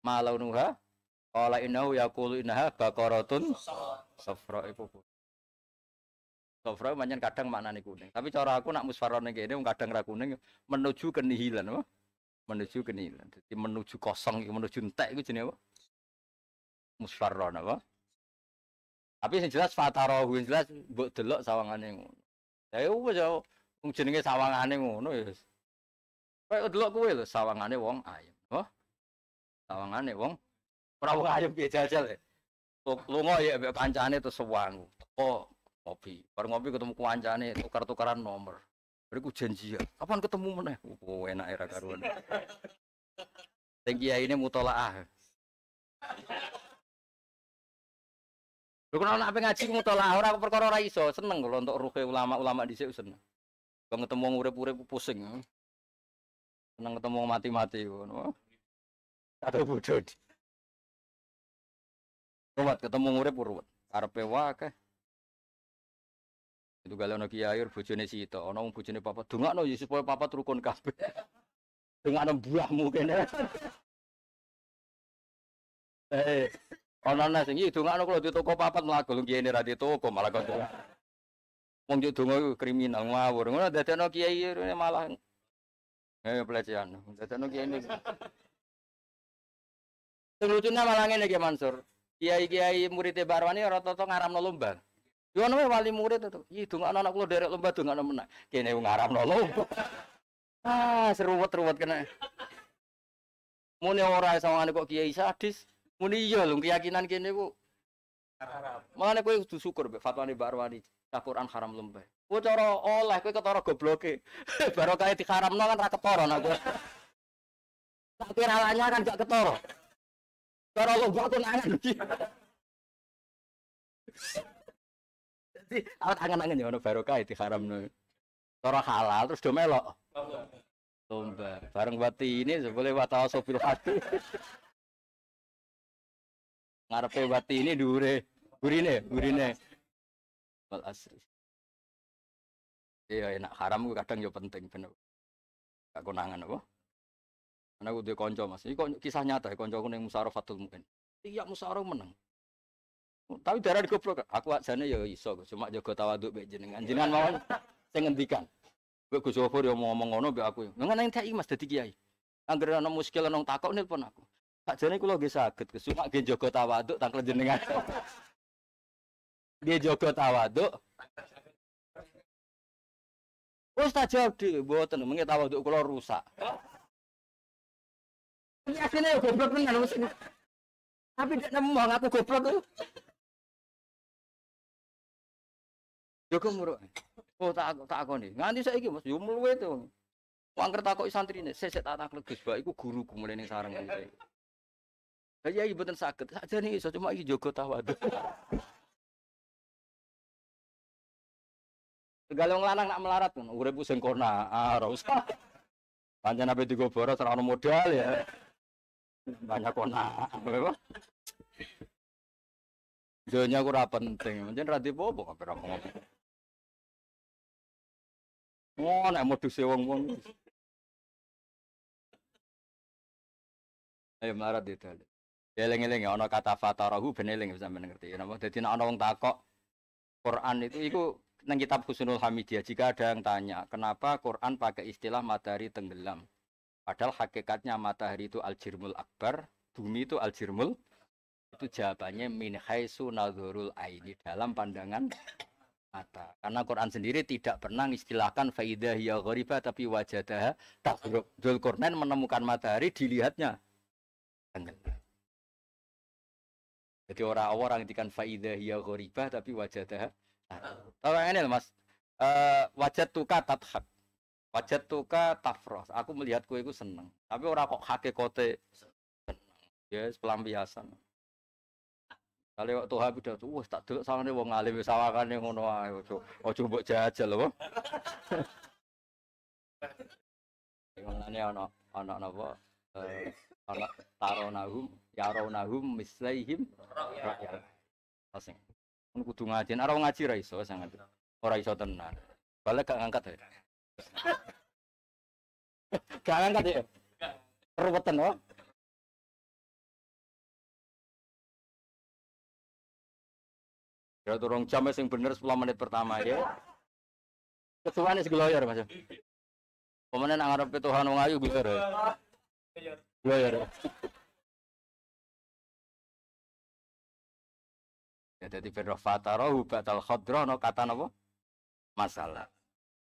Speaker 1: malau nuha Qala innahu yaqulu innaha baqaratun safra iku. Safra manjen kadang maknane kuning. Tapi cara aku nak musfarone kene kadang ra kuning menuju kenihilan apa? Menuju kenihilan. Jadi menuju kosong menuju entek iku jenenge apa? Musfarron apa? Tapi sing jelas fatarahu sing jelas mbok delok sawangane ngono. Ya wis ya jenenge sawangane ngono ya. Kayak delok kuwe lho sawangane wong ayam, Oh. Sawangane wong Ora wong ayem piye jajal. Lungo ya mbek kancane terus sewangu. Teko ngopi. Bar ngopi ketemu kancane tukar-tukaran nomor. Bariku janji ya. Kapan ketemu meneh? Oh, enak era ya, karuan. Sing kiai ini mutolaah. Lho kena ana ape ngaji mutolaah ora perkara ora iso, seneng loh untuk ruhe ulama-ulama dhisik seneng. Kalau ketemu wong urip-urip pusing. Seneng ketemu
Speaker 2: mati-mati ngono. Ada bodoh
Speaker 1: ruwet ketemu urip ruwet arepe wae itu kalau ono kiai bojone sito ono wong bojone papa dongakno ya supaya papa rukun kabeh dongakno buahmu kene eh ono ana sing iki iya, dongakno kalau di toko papat mlaku lu kiai ra di toko malah kok wong yo donga kriminal ngawur ngono dadekno kiai malah eh pelecehan dadekno kiai ini, lucunya malah ngene Mansur kiai-kiai murid Barwani ya rata ngaram no lomba. Yo namanya wali murid itu. Ih, nggak anak lo derek lomba nggak dongakno Kini ngaram no lomba. Ah, seruwet-ruwet kena. orang ora sawangane kok kiai sadis. muni iya lo keyakinan kini bu. Mana kau itu syukur be fatwa Mbak barwani, Cah Quran haram lomba. Bu coro oleh kau ketoro gobloke. Baru diharamno kan ra ketara nak kowe. Tapi kiralanya kan gak ketoro. Cara lo gak nangan lagi. Jadi aku tangan nangan ya ono barokah itu haram nih. Cara halal terus do melok. Lomba. Bareng bati ini ya boleh watau sopil hati. Ngarepe bati
Speaker 2: ini dure. Gurine, gurine. Wal asri.
Speaker 1: Iya enak haram kadang yo ya penting bener. Gak konangan apa? Karena aku udah konco mas. Ini kok kisah nyata ya konco aku yang fatul mungkin iya musarof menang. Oh, tapi darah digoblok. Aku aja ya iso. Cuma jago tawaduk be jenengan. Jenengan mau saya ngendikan. Gue Gus Gofur yang mau ngomong ngono be aku. Nggak ya. nanya tak mas jadi kiai. Angger ana muskil ana takok nelpon aku. Sakjane kula nggih saged kesumak nggih jaga tawaduk tangkel jenengan. Nggih jaga tawaduk. Wis tak jawab dhewe mboten mengetawa tawaduk kula rusak.
Speaker 2: Ini aslinya goblok tenan sini. Tapi dia nemu aku goblok lu.
Speaker 1: Joko muruk. Oh tak aku tak aku nih. Nganti saiki Mas yo mluwe to. Wong kertakoki santrine, sesek tak tak legus bae iku guruku mulai ning sarang iki. Lah iya sakit saja nih, so cuma iki Joko tahu Segala wong lanang nak melarat pun, urip sing kona, ah ora panjang Pancen ape digoboro ora modal ya banyak kona apa
Speaker 2: dunia aku penting mungkin rati bobo apa apa apa Oh, nek modus wong wong.
Speaker 1: Ayo melarat detail. Eling-eling ya, ono kata fatarahu ben eling bisa mengerti. Napa dadi nek ono wong takok Quran itu iku nang kitab Husnul Hamidiyah jika ada yang tanya, kenapa Quran pakai istilah matahari tenggelam? Padahal hakikatnya matahari itu al-jirmul akbar, bumi itu al-jirmul. Itu jawabannya min haisu nadhurul aini dalam pandangan mata. Karena Quran sendiri tidak pernah istilahkan faidah ya ghoriba tapi wajadah taghrub. Quran menemukan matahari dilihatnya Jadi orang-orang yang kan faidah ya ghoriba tapi wajadah. Tahu ini Mas. Uh, wajad tuka tathak Wajat tuka tafros. Aku melihat kue itu seneng. Tapi orang kok hake kote seneng. Ya yes, pelampiasan. Kali waktu habis beda tuh, wah tak dulu sama nih wong alim sawakan yang ngono ayo tuh, oh coba jajal loh. Mengenai anak anak nabo, eh, anak taronahum, yaronahum, mislaihim, rakyat. Asing. Kudu ngaji, arah ngaji raiso sangat, orang iso tenar. Balik gak ngangkat ya. Gak
Speaker 2: angkat ya? Ruwetan loh.
Speaker 1: Ya turun jam sing bener 10 menit pertama ya. Kesuwane segloyor Mas. Pemene nang ngarepe Tuhan wong ayu bisa ya. Gloyor. Ya dadi firra fatarahu batal khadra no kata napa? Masalah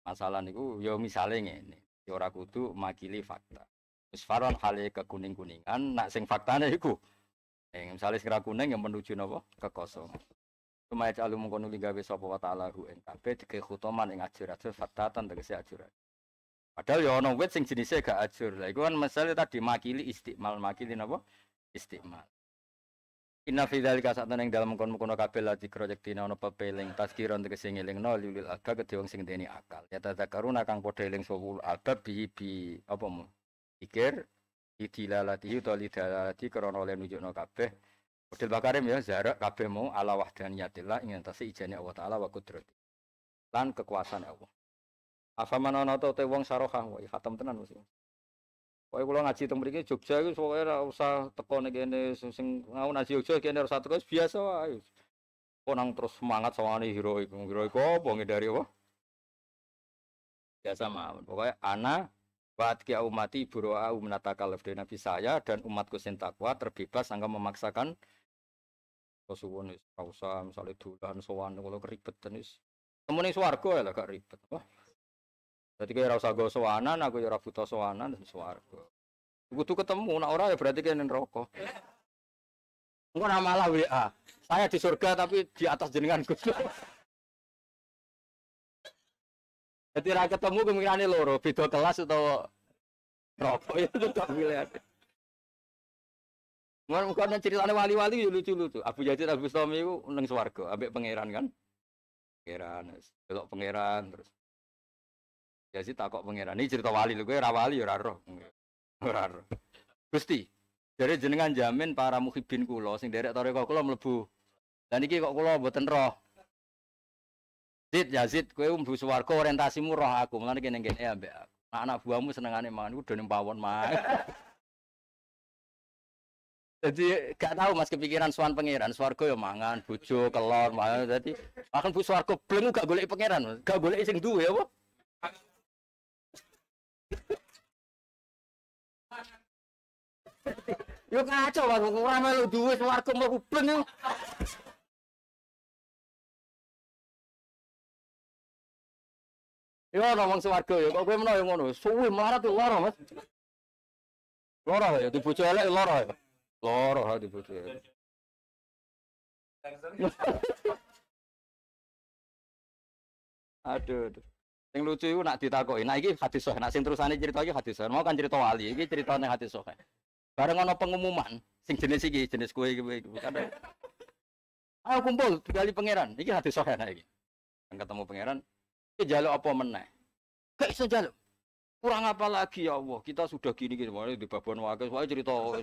Speaker 1: masalah niku yo ya misalnya ngene ya ora kudu makili fakta wis faron hale ke kuning-kuningan nak sing faktane iku eh misale sing kuning yang menuju napa kekosong Cuma ya alu mengkono gawe sapa wa ta'ala hu ing kabeh dike khutoman ing ajur-ajur fatatan si ajur. Padahal yo ya ana wit sing jenisnya gak ajur. Lah itu kan misalnya tadi makili istimal makili napa? Istimal. Inna fi dzalika satana ing dalem kono-kono kabeh la dikro dina ana pepeling tazkiron tegese ngelingno lulil aga kedhe wong sing deni akal. Ya tadzakaruna kang padha eling sawul albab bi bi apa mu? Pikir idilalati uta lidalati krana oleh nunjukno kabeh Model bakarim ya jarak kabeh mau ala wahdaniyatillah ing atase ijane Allah taala wa qudrat Lan kekuasaan Allah. Afaman ana ta te wong sarohah wa khatam tenan mesti. Pokoknya kalau ngaji teng mriki Jogja iku pokoke ora usah teko nek kene sing ngau ngaji Jogja kene ora usah teko biasa wae. Konang terus semangat sawane hero iku. Hero iku apa ngedari apa? Biasa mawon. Pokoke ana Wat kia umati umnata kalif dari Nabi saya dan umatku sentakwa takwa terbebas angka memaksakan Rasulullah ini, usah misalnya dulan, sowan, kalau keribetan ini. Temunin suarga ya lah, gak ribet. Wah, Berarti kaya rasa gue sewanan, aku ya buta sewanan dan suwargo. tuh ketemu, nah orang ya berarti kayak rokok. Enggak nama lah WA. Saya di surga tapi di atas jenengan gue. Jadi rakyat ketemu kemungkinannya loro, beda kelas atau rokok ya tetap pilihan. Mungkin mungkin ceritanya wali-wali ya lucu-lucu. Abu Yazid Abu Sami itu neng swarga, abe pangeran kan. Pangeran, belok pangeran terus Yazid takok pangeran. Ini cerita wali lho, kowe ra wali ya ora roh. Ora roh. Gusti, dari jenengan jamin para muhibin kula sing derek kok kula mlebu. Dan iki kok kula mboten roh. Zid Yazid kowe mlebu swarga orientasimu roh aku, mulane kene ya ambek aku. Nah, anak buahmu senengane mangan ku donem pawon mah. Jadi gak tahu mas kepikiran suan pangeran, swarga ya mangan, bujo, kelor, mangan. Jadi makan bu swarga bleng gak boleh pangeran, gak boleh sing duwe bu.
Speaker 2: Yo kacau aku ora melu duwe swarga mlebu ben. Yo ana wong swarga yo kok kowe menawa ngono suwi melarat Mas. Lara ya dibojo elek lara ya. Lara ha ya, dibojo.
Speaker 1: Aduh. aduh. Sing lucu iku nak ditakoki. Nah iki hadis sahih. Nak sing terusane cerita iki hadis sahih. Mau kan cerita wali. Iki cerita nang hadis sahih. Bareng ana pengumuman sing jenis iki, jenis kue iki kadang Ayo kumpul digali pangeran. Iki hadis sahih nah iki. ketemu pangeran, iki jaluk apa meneh? Gak iso jaluk. Kurang apa lagi ya Allah? Kita sudah gini gini mau di babon wakil, wae cerita wae.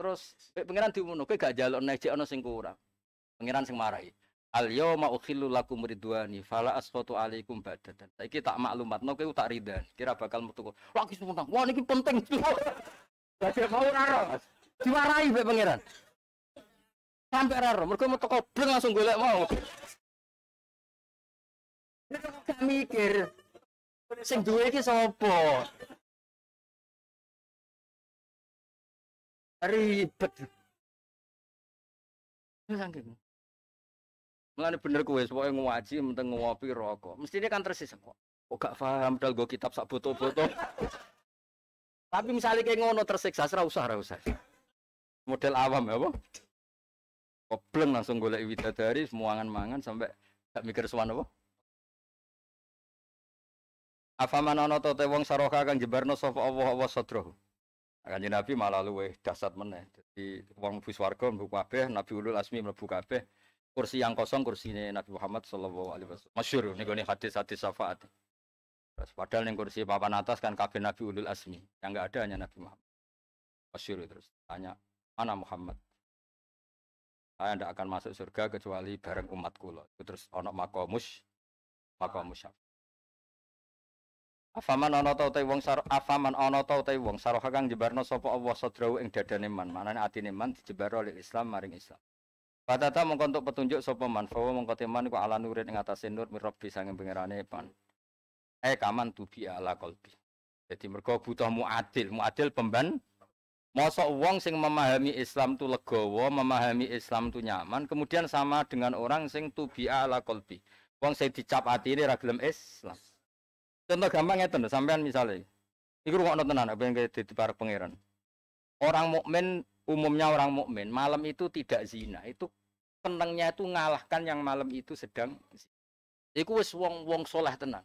Speaker 1: Terus pangeran diumumno, kowe gak jaluk nek ana sing kurang. Pangeran sing marahi al yauma laku lakum ridwani fala asfatu alaikum badadan saiki tak maklumat no kowe tak ridan kira bakal metu lagi sementang wah niki penting lagi mau ora diwarai be pangeran
Speaker 2: sampai raro mereka mau toko bleng langsung golek mau gak mikir sing duwe iki sapa ribet
Speaker 3: Saking
Speaker 1: Mulane bener kowe pokoke ngaji menteng ngopi rokok. Mestine kan tersisa kok. Kok gak paham dal go kitab sak boto-boto. Tapi misalnya kayak ngono tersiksa, serah usah, serah usah. Model awam ya, apa? Kopleng langsung golek dari semuangan mangan sampai gak mikir suan apa? Afaman ana tote wong saroka kang jebarno sapa Allah wa sadrahu. Akan Nabi malah luwe dasat meneh. Dadi wong bus warga ape, kabeh, Nabi ulul asmi mlebu kabeh kursi yang kosong kursi ini Nabi Muhammad Shallallahu Alaihi Wasallam masyur nih gini hadis hadis syafaat terus padahal yang kursi papan atas kan kafir Nabi Ulul Asmi yang nggak ada hanya Nabi Muhammad masyur terus tanya mana Muhammad saya tidak akan masuk surga kecuali bareng umatku loh terus onok makomus makomus Afaman ana ta utawi wong sar afaman ana ta utawi wong saroha kang jebarno sapa Allah sadrawu ing dadane man. Manane atine man dijebar oleh Islam maring Islam. Fatata mongko untuk petunjuk sapa man fa mongko teman ku ala nurin ing atase nur mirabbi sange pangerane pan. Eh kaman tubi ala qalbi. Jadi mergo butuh muadil, muadil pemban Masa wong sing memahami Islam tu legowo, memahami Islam tu nyaman, kemudian sama dengan orang sing tubi ala kolbi. Wong sing dicap ati ini ragilem Islam. Contoh gampang ngeten sampean misalnya. Iku rungokno nonton apa yang dadi para pangeran. Orang mukmin umumnya orang mukmin malam itu tidak zina itu tenangnya itu ngalahkan yang malam itu sedang iku wis wong wong soleh tenang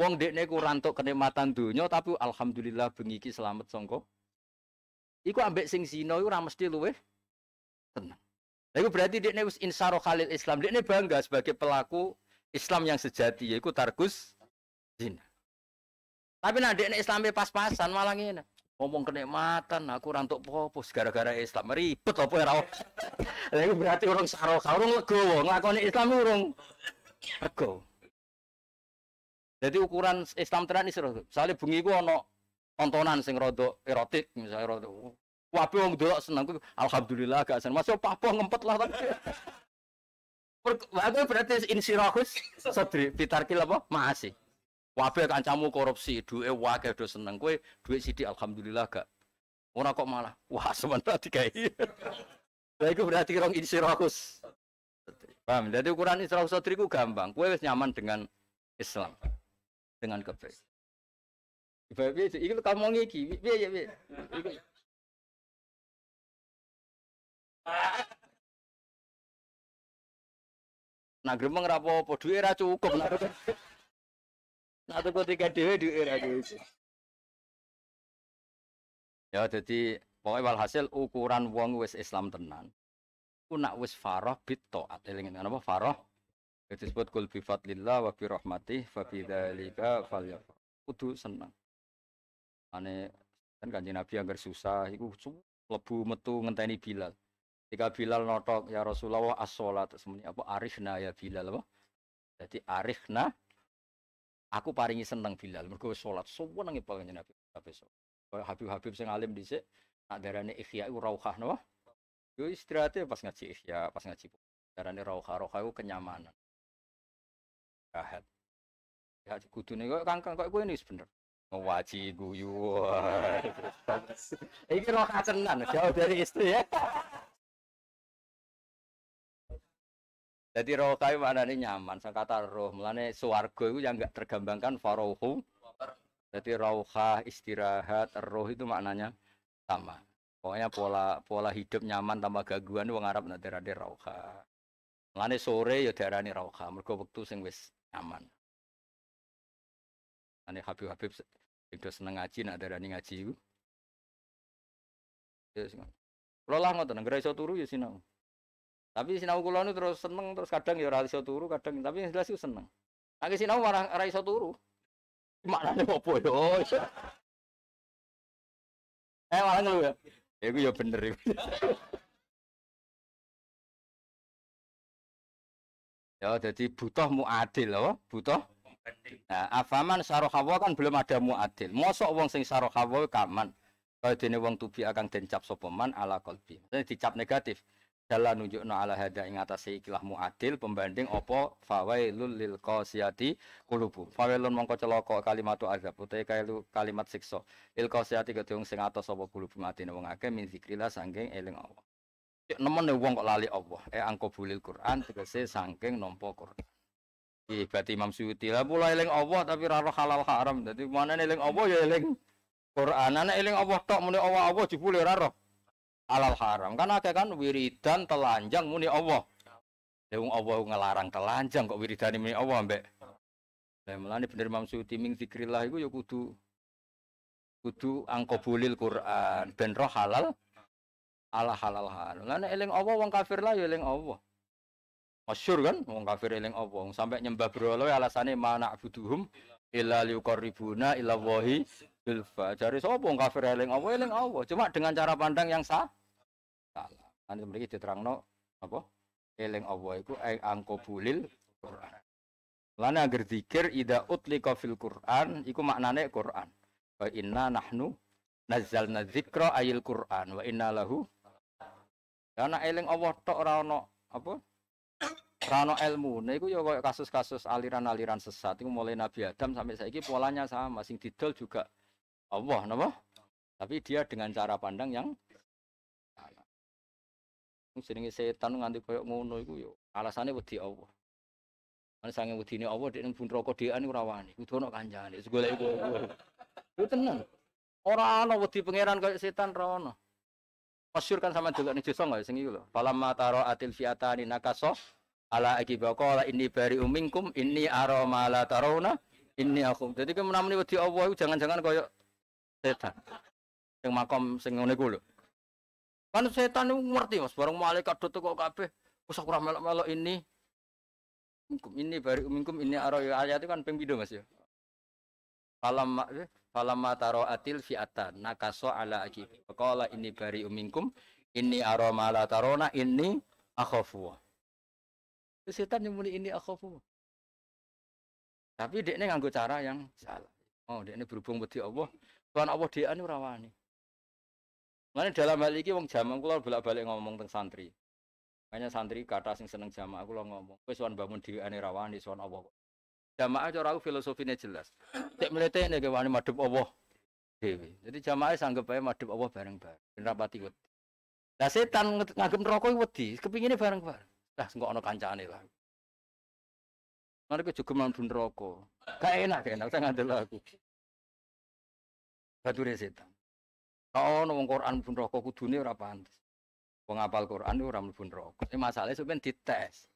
Speaker 1: wong dekne rantok rantuk kenikmatan dunia tapi alhamdulillah bengiki selamat songko iku ambek sing zina itu mesti luwe tenang Iku berarti dia wis insaro khalil Islam. Dia bangga sebagai pelaku Islam yang sejati, yaitu targus zina. Tapi nah dia Islamnya pas-pasan malah ini ngomong kenikmatan aku rantuk popos gara-gara Islam ribet apa ya lagi berarti orang saroka orang lego nglakoni Islam urung lego jadi ukuran Islam tenan isro misalnya bengi ku ana tontonan sing rodo erotik misalnya rodo wapi wong delok seneng alhamdulillah gak seneng apa papo ngempet lah tapi aku berarti insirahus sadri fitarkil apa masih Wabe kancamu korupsi, duwe wae do seneng kowe, duit sithik alhamdulillah gak. Ora kok malah wah sementara digawe. Lah iku berarti rong insirakus. Paham? Jadi ukuran insirakus sotri ku gampang. Kowe wis nyaman dengan Islam. Dengan kebaikan. Ibu itu, itu
Speaker 2: kamu ngiki, biar ya biar. Nah, gremeng rapopo duit ra cukup. Nah, tuku tiga dewe di era itu.
Speaker 1: Ya, jadi pokoknya walhasil ukuran wong wis Islam tenan. Ku nak wis faroh bit toat. Eling dengan apa faroh? Itu ya, disebut kul bi fadlillah wa bi rahmatih fa bi dzalika falyafrah. Kudu seneng. Ane kan kanjeng Nabi agar susah iku lebu metu ngenteni Bilal. Ketika Bilal notok ya Rasulullah as-shalat semuanya apa arifna ya Bilal apa? Jadi arifna Aku paringi seneng Bilal, mergo salat seneng pengen Nabi besok. Kaya Habib-habib sing alim dhisik, nak darane Ihya iku rauhah napa? Yo istirahat pas ngaji Ihya, pas ngaji. Darane rauhah, rauhah iku kenyamanan. Rahat. Ya kudune kok kang kok kowe ini bener. Ngawaji guyu. Iki rauhah tenan, jauh
Speaker 2: dari istri ya.
Speaker 1: Jadi roh kayu mana ini nyaman. Sang kata roh melane suwargo itu yang nggak tergambangkan farohu. Jadi rauha istirahat roh itu maknanya sama. Pokoknya pola pola hidup nyaman tambah gangguan wong Arab nanti ada rauha. Melane sore ya ini rauha. mereka waktu sing wis nyaman. Ane Habib-Habib itu seneng ngaji nak ini ngaji. Ya sing. Kalau lah ngoten, nggak turu ya sinau. Tapi sinau kula nu terus seneng terus kadang ya ora iso turu, kadang tapi yang jelas itu seneng. Nangis sinau ora ora iso turu. Maknane opo yo. Ya?
Speaker 2: Eh malah ngeluh ya. Ya iku ya bener iku.
Speaker 1: ya jadi butuh muadil loh, butuh Nah, afaman sarohawa kan belum ada muadil. Mosok wong sing sarohawa kaman. Kalau dene wong tubi akan dicap sopeman ala kolbi. Maksudnya dicap negatif. Dalla nunjukno ala hada ing atase ikilah muadil pembanding apa fawailul lil qasiyati qulubu. Fawailun mongko celaka kalimatu azab utahe kalimat siksa. Il qasiyati kedung sing atos apa qulubu atine wong akeh min zikrillah sangking eling Allah. Cek nemene wong kok lali Allah. Eh angko bulil Quran tegese sangking nampa Quran. Ibati Imam Suyuti lah pula eling Allah tapi ra halal haram. Dadi mana eling Allah ya eling Quran. Ana eling Allah tok muni Allah Allah jebule ra roh alal haram kan akeh kan wiridan telanjang muni Allah ya wong Allah ngelarang telanjang kok wiridan muni Allah mbek lah melane bener Imam Suyuti ming zikrillah iku ya kudu kudu angkobulil Quran ben roh halal ala halal halal lan eling Allah wong kafir lah ya eling Allah masyur kan wong kafir eling Allah sampai nyembah berhala alasannya mana abuduhum illa liqarribuna ila wahi bilfa. cari sopo kafir eling Allah, eling Allah. Cuma dengan cara pandang yang sah. Salah. Nanti mereka diterangno apa? Eling Allah iku e, angko bulil Quran. Lana agar ida utli kafil Quran iku maknane Quran. Wa inna nahnu nazzal dzikra ayil Quran wa inna lahu karena eling Allah tok rano apa? Rano ilmu, nah itu ya kasus-kasus aliran-aliran sesat itu mulai Nabi Adam sampai saiki polanya sama, sing didol juga Allah napa? Tapi dia dengan cara pandang yang salah. Jenenge setan nganti koyo ngono itu, yo alasane wedi Allah. Ana sange wedine Allah dek nang bunroko dhekan ora wani. Kudu ana kancane. Golek iku. Ku tenan. Ora ana wedi pangeran koyo setan ra ana. Masyur kan sama delok ning Joso enggak ya, sing iku lho. Falamma taro atil fiatani nakaso ala akibaqala inni bari uminkum inni aroma la tarawna inni akum. Jadi kemenamani wedi Allah jangan-jangan koyok setan. yang makom sing ngene ku lho. Kan setan itu ngerti Mas, bareng malaikat do toko kabeh, wis aku ora melok-melok ini. Mingkum ini bari mingkum ini aro ya. ayat itu kan ping pindho Mas ya. Falam eh, falam taro atil fiatan nakaso ala aki. Qala ini bari mingkum ini aro mala tarona ini akhafu. Setan yang muni ini akhafu. Tapi dia ini nganggo cara yang salah. Oh, dia ini berhubung beti Allah, Kan Allah dhean ora wani. dalam hal iki wong jamak kula bolak-balik ngomong teng santri. Hanya santri kata sing seneng aku kula ngomong, wis suan bangun dheweane ra wani, suan Allah. Jamaah cara aku filosofine jelas. Cek mlete nek wani madhep Allah dhewe. Jadi jamaah e sanggup aja madhep Allah bareng-bareng. Ben rapati wedi. Lah setan ngagem neraka wedi, ini bareng-bareng. Nah, nggak ana kancane lah. Mari juga mlebu rokok. Kayak enak, enak, saya ngandel aku batu setan. Nah, ono wong Quran pun rokok kudune ora pantes. Wong apal Quran ya ora mlebu neraka. Ini masalahnya sampean dites.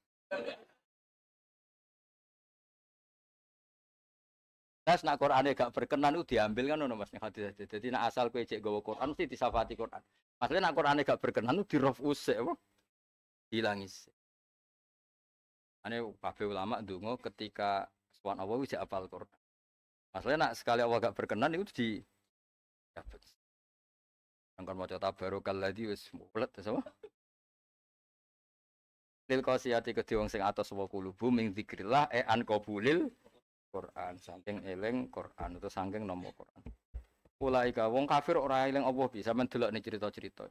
Speaker 1: Tes nak Qurane gak berkenan itu diambil kan ono Mas hadis. Jadi nak asal kowe cek gawa Quran mesti disafati Quran. masalahnya nak Qurane gak berkenan itu dirofu sik apa? Hilang sik. Ane kabeh ulama ndonga ketika Subhanallah wis apal Quran. Masalahnya nak sekali Allah gak berkenan itu di Dapat. Angkon maca tabarokal ladzi wis mulet semua Lil qasiyati kedhi wong sing atos wa kulubu ming dzikrillah e an qabulil Quran saking eling Quran utawa saking nama Quran. Ulaika wong kafir ora eling apa bisa mendelok nih cerita-cerita.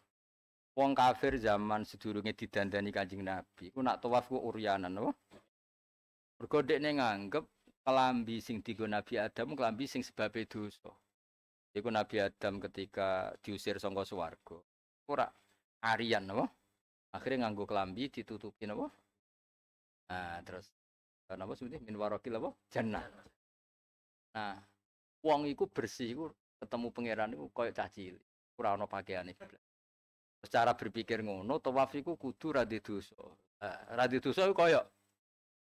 Speaker 1: Wong kafir zaman sedurunge didandani Kanjeng Nabi, ku nak tawaf ku urianan apa? Mergo dekne nganggep kelambi sing digo Nabi Adam kelambi sing sebabe dosa. Iku Nabi Adam ketika diusir songko suwargo. Ora Aryan apa? Akhirnya nganggo kelambi ditutupi nabo. Nah, terus karena apa sebetulnya min warokil Jannah. Nah, uang iku bersih iku ketemu pangeran iku koyok cacil. Kura ono pakaian pakaiane Secara berpikir ngono tawaf iku kudu radituso, Uh, nah, dosa. iku koyok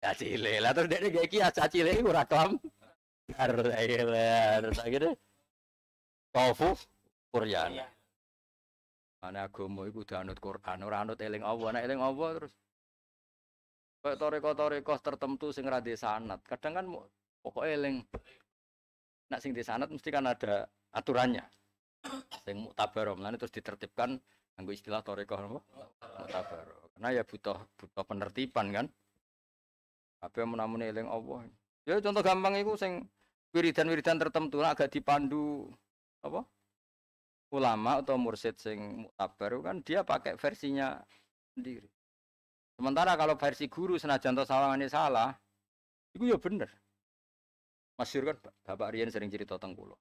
Speaker 1: cacil. Lah terus dia gak kia cah cilik iku ora kelam. Arep akhirnya Tofu, kuryan. Iya. Ana agama iku kudu anut Quran, ora anut eling apa nek eling apa terus Kayak toreko-toreko tertentu sing rade sanat. Kadang kan pokoke eling. Nak sing di sanat mesti kan ada aturannya. Sing muktabaro, melane terus ditertibkan nganggo istilah toreko apa? Muktabaro. Karena ya butuh butuh penertiban kan. Apa menamune eling apa Ya contoh gampang iku sing wiridan-wiridan tertentu agak dipandu apa ulama atau mursid sing mutabar kan dia pakai versinya sendiri sementara kalau versi guru senajan to sawangannya salah itu ya bener masyur kan bapak Rian sering cerita tentang kulo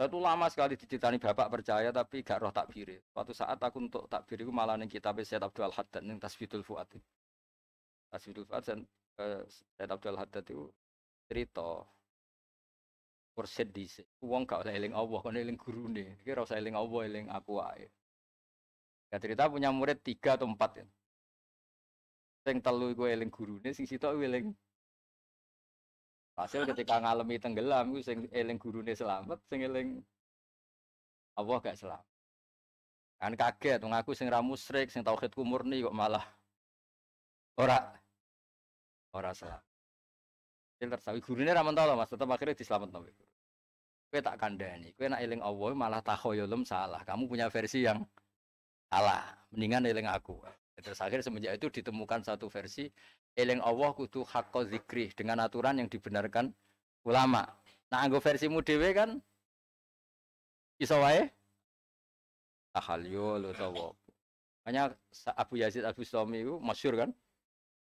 Speaker 1: satu lama sekali dicitani bapak percaya tapi gak roh takbir Suatu saat aku untuk takbir itu malah neng kitab Syed Abdul Haddad neng Tasbidul Fuad. Tasbidul Fuad dan eh, Syed Abdul Haddad itu cerita mursid dhisik. Wong gak usah eling Allah, kau eling gurune. Iki ora usah eling Allah, eling aku wae. Ya cerita punya murid tiga atau empat ya. Sing telu iku eling gurune, sing sitok eling Hasil ketika ngalami tenggelam iku sing eling gurune selamat, sing eling Allah gak selamat. Kan kaget mengaku sing ra musyrik, sing tauhidku murni kok malah ora ora salah. Jadi tersawi gurunya ramadhan lah mas, tetap akhirnya diselamatkan. Kue tak kandani, kue nak eling Allah malah takoyolum salah. Kamu punya versi yang salah. Mendingan eling aku. Terus akhir semenjak itu ditemukan satu versi eling Allah kudu hakko zikri dengan aturan yang dibenarkan ulama. Nah, anggo versimu dewe kan iso wae tahalyul utawa hanya Abu Yazid Abu Sulaimi itu masyur kan.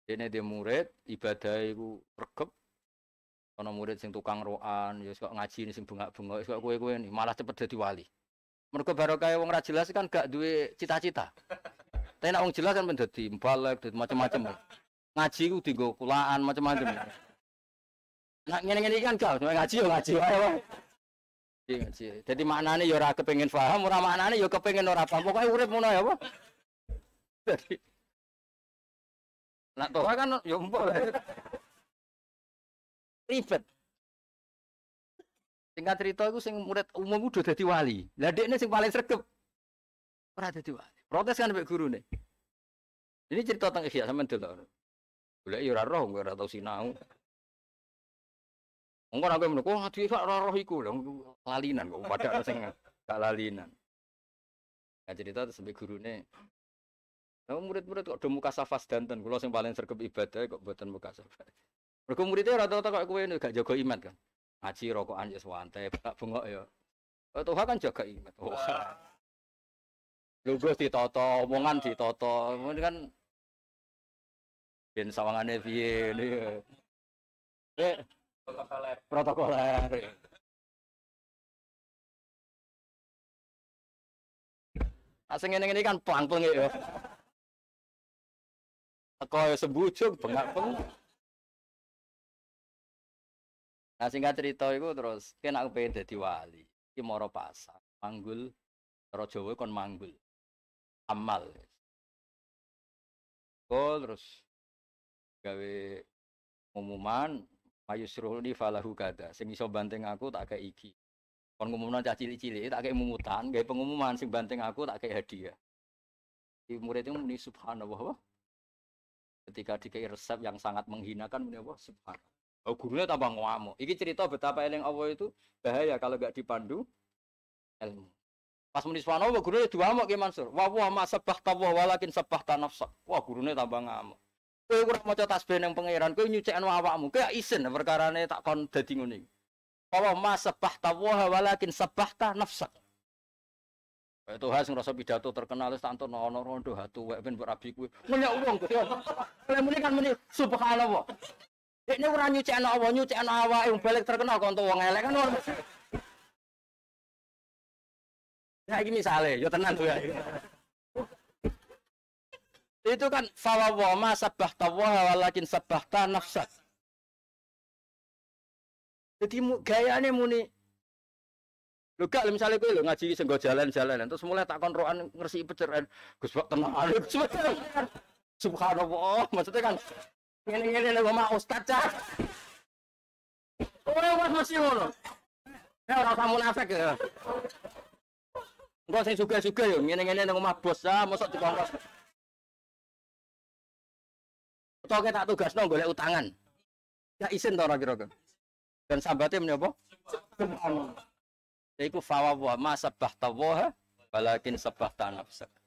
Speaker 1: Dene dia murid ibadah itu regep Ono murid sing tukang roan, ya kok ngaji ini sing bunga-bunga, kok kowe-kowe malah cepet dadi wali. Mergo barokah wong ra jelas kan gak duwe cita-cita. Tapi nek wong jelas kan dadi mbalek, dadi macam-macam. Ngaji ku dienggo kulaan macam-macam. Nah ngene-ngene kan gak ngaji yo ya ngaji wae iya, ngaji. Jadi maknane yo ya ora kepengin paham, ora maknane yo ya kepengin ora paham. Pokoke urip ngono ya apa? Jadi nak toh kan yo mbok ribet singkat cerita itu sing murid umum udah jadi wali lah dia sing paling serkep, pernah jadi wali protes kan sampai guru nih ini cerita tentang ikhya sama dulu boleh ya roh gue tau sinau Enggak nang kowe kok hati kok roh roh iku lalinan kok padha sing gak lalinan. Nah cerita terus guru nih, Nah, murid-murid kok demuka safas danten, Kalau sing paling sergap ibadah kok buatan muka safas. Mergo muridnya rata-rata kayak ini gak jaga iman kan. Ngaji rokokan ya suwante, bak bengok ya. Tuhan kan jaga iman. Oh. Lugus ditoto, omongan ditoto. Ini kan pin sawangane piye ini. Ya.
Speaker 2: Eh, protokoler. Protokoler. Asing ini ini kan pelang-pelang ya.
Speaker 1: Kau ya, sebujuk, bengak-bengak. Nah singkat cerita itu terus kena aku pengen jadi wali. Ki moro pasar, manggul, cara Jawa kon manggul. Amal. Oh, terus gawe umuman di falahu kada. Sing iso banteng aku tak kayak iki. Kon umuman cah cilik-cilik tak kayak mumutan, gawe pengumuman sing banteng aku tak kayak hadiah. Di murid itu muni subhanallah. Ketika dikai resep yang sangat menghinakan muni Allah subhanallah Oh, gurunya tambah ngamuk. Iki cerita betapa eling Allah itu bahaya kalau gak dipandu ilmu. Pas muni gurunya wa gurunya diamuk ki Mansur. Wa wa ma sabah tawwa walakin sabah tanafsa. Wah, gurunya tambah ngamuk. Kowe ora maca tasbih nang pangeran, kowe nyucekno awakmu. Kowe isin perkarane tak kon dadi ngene iki. Wa ma sabah tawwa walakin sabah tanafsa. Itu Tuhan sing rasa pidato terkenal wis tantu ono rondo hatu wek ben mbok rabi kuwi. Mulya wong. Mulya muni kan muni subhanallah. Ini ora nyucikno Allah, nyucikno awake wong balik terkenal kok untuk wong elek kan ora mesti. Nah, ini misalnya, yo tenan tuh ya. Itu kan fawwa ma sabbahta wa walakin sabbahta nafsak. Jadi gayane muni Lho gak misalnya gue lo ngaji senggo jalan-jalan terus mulai tak konroan ngresi peceran. Gus Pak tenang ae. Subhanallah. Maksudnya kan Gini-gini lu mau ustaz cah. Kowe wis masih mau Ya ora usah munafik ya. gue sih sugih-sugih yo ya. ngene-ngene nang omah bos ah di dikongkos. Utawa tak tugas tugasno golek utangan. Ya izin to lagi kira-kira. Dan sambate menapa? Sembahmu. Yaiku fawawa ma sabahta wa walakin sabahta nafsaka.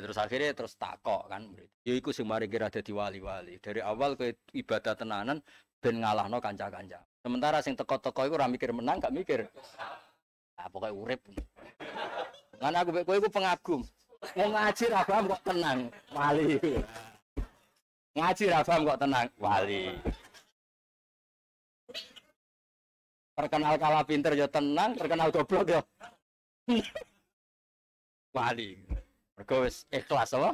Speaker 1: Ya, terus akhirnya terus takok kan ya iku sing mari kira dadi wali-wali dari awal ke ibadah tenanan ben ngalahno kanca-kanca sementara sing teko-teko iku ora mikir menang gak mikir ah pokoknya urip kan aku kowe iku pengagum mau ngaji ra paham kok tenang wali ngaji ra paham kok tenang wali terkenal kalah pinter ya tenang terkenal
Speaker 2: goblok ya wali Mergo wis ikhlas apa?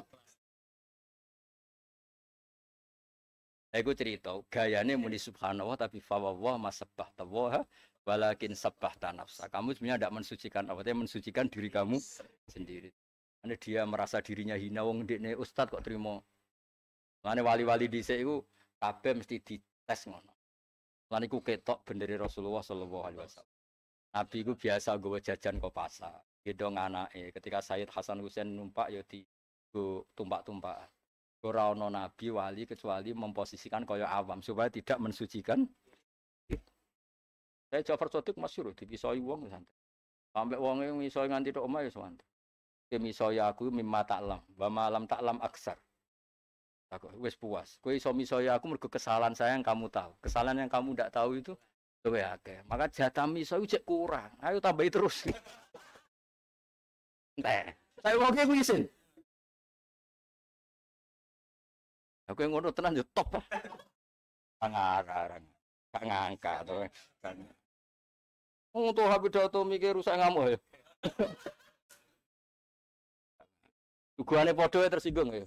Speaker 1: Eh nah, gue cerita, gayanya muni subhanallah tapi fawwah masabah tawah walakin sabah tanafsa. Kamu sebenarnya tidak mensucikan apa? Tapi mensucikan diri kamu sendiri. Anda dia merasa dirinya hina wong ndekne ustad kok terima. Mane wali-wali di iku kabeh mesti dites ngono. Lan iku ketok bendere Rasulullah sallallahu alaihi wasallam. Nabi iku biasa gue jajan kok pasar gedong anake. Ketika Sayyid Hasan Husain numpak yo ya di tumpak-tumpak. Ora ana nabi wali kecuali memposisikan kaya awam supaya tidak mensucikan. Saya Ja'far Shadiq di dipisoi wong ya santai. Sampai wong yang e misoi nganti tok omah ya santai. misoi aku mimma taklam, wa malam taklam aksar. Aku wis puas. Kowe iso misoi aku mergo kesalahan saya yang kamu tahu. Kesalahan yang kamu tidak tahu itu luwih akeh. Maka jatah misoi cek kurang. Ayo tambahi terus. Saya wong aku isin.
Speaker 2: Aku yang ngono tenan yo top.
Speaker 1: Pangarang. Gak ngangkat to. Oh, tuh habis dato mikir rusak ngamuk ya. Tuguane padha ya, tersinggung ya.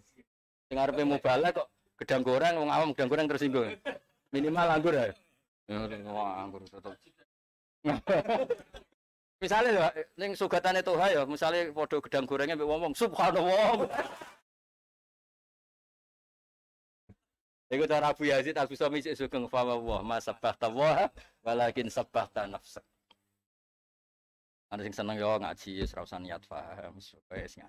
Speaker 1: Sing arepe mubalak kok gedang goreng wong awam gedang goreng tersinggung. Ya. Minimal anggur ya. Ya anggur tetep. Misalnya ya, ning sugatane Toha ya, misalnya podo gedang gorengnya mbek wong-wong subhanallah. Iku cara Abu Yazid Abu Sami sik sugeng fama wa masabahta wa walakin sabahta nafsa. Ana sing seneng yo ya ngaji wis ya ora usah niat paham wis ngaji.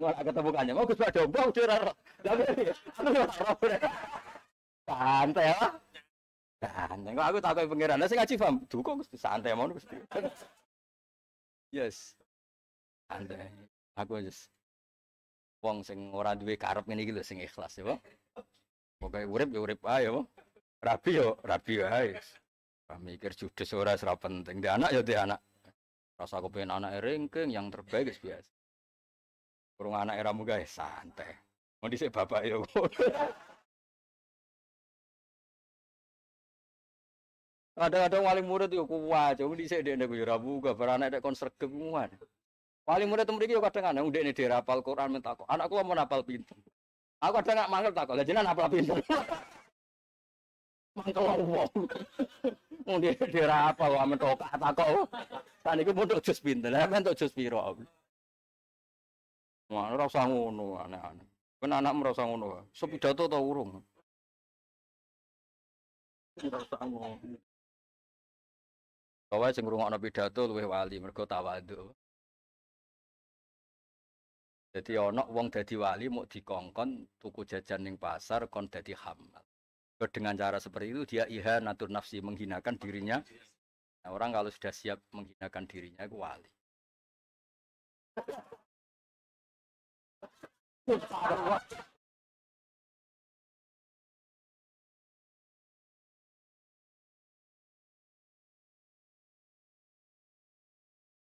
Speaker 1: Wah, ketemu kanjeng. Oh, Gus Pak Dombo udah ora. Lah, aku Santai lah. Santai. Nah, kok aku takoki pangeran. Lah ngaji paham. Duko Gusti santai mau Gusti. Yes. Santai. Aku aja. Wong sing ora duwe karep ngene iki lho sing ikhlas ya, Bang. Pokoke urip ya urip ae ya, Bang. Rabi yo ya, rabi ae. Mikir judes ora ora penting. anak jadi ya, anak. Rasa aku pengen anak ringking yang terbaik guys biasa. Kurung anak era muga ya, santai. Mau dhisik bapak yo. Kadang-kadang wali murid yo kuwa, jauh di sini dia gue rabu gak beranak ada konser kemuan. Wali murid itu mereka kadang-kadang udah ini dirapal Quran minta aku, anakku mau napal pintu? Aku kadang nggak mangkel takut, lah jenengan apal pinter.
Speaker 3: mangkel wong.
Speaker 1: Wong dia dirapal wae mentok takok. Kan iku mondok jus pintu, lah mentok jus biru. Wah, ora usah ngono anak-anak. Kan anak merasa ngono. Sepidato tau urung.
Speaker 2: Ora usah ngono. Kowe sing ngrungokno
Speaker 1: pidato luwih wali mergo tawadhu. Jadi ana wong dadi wali mau dikongkon tuku jajan ning pasar kon dadi hamal. Dengan cara seperti itu dia iha natur nafsi menghinakan dirinya. Nah, orang kalau sudah siap menghinakan dirinya itu wali.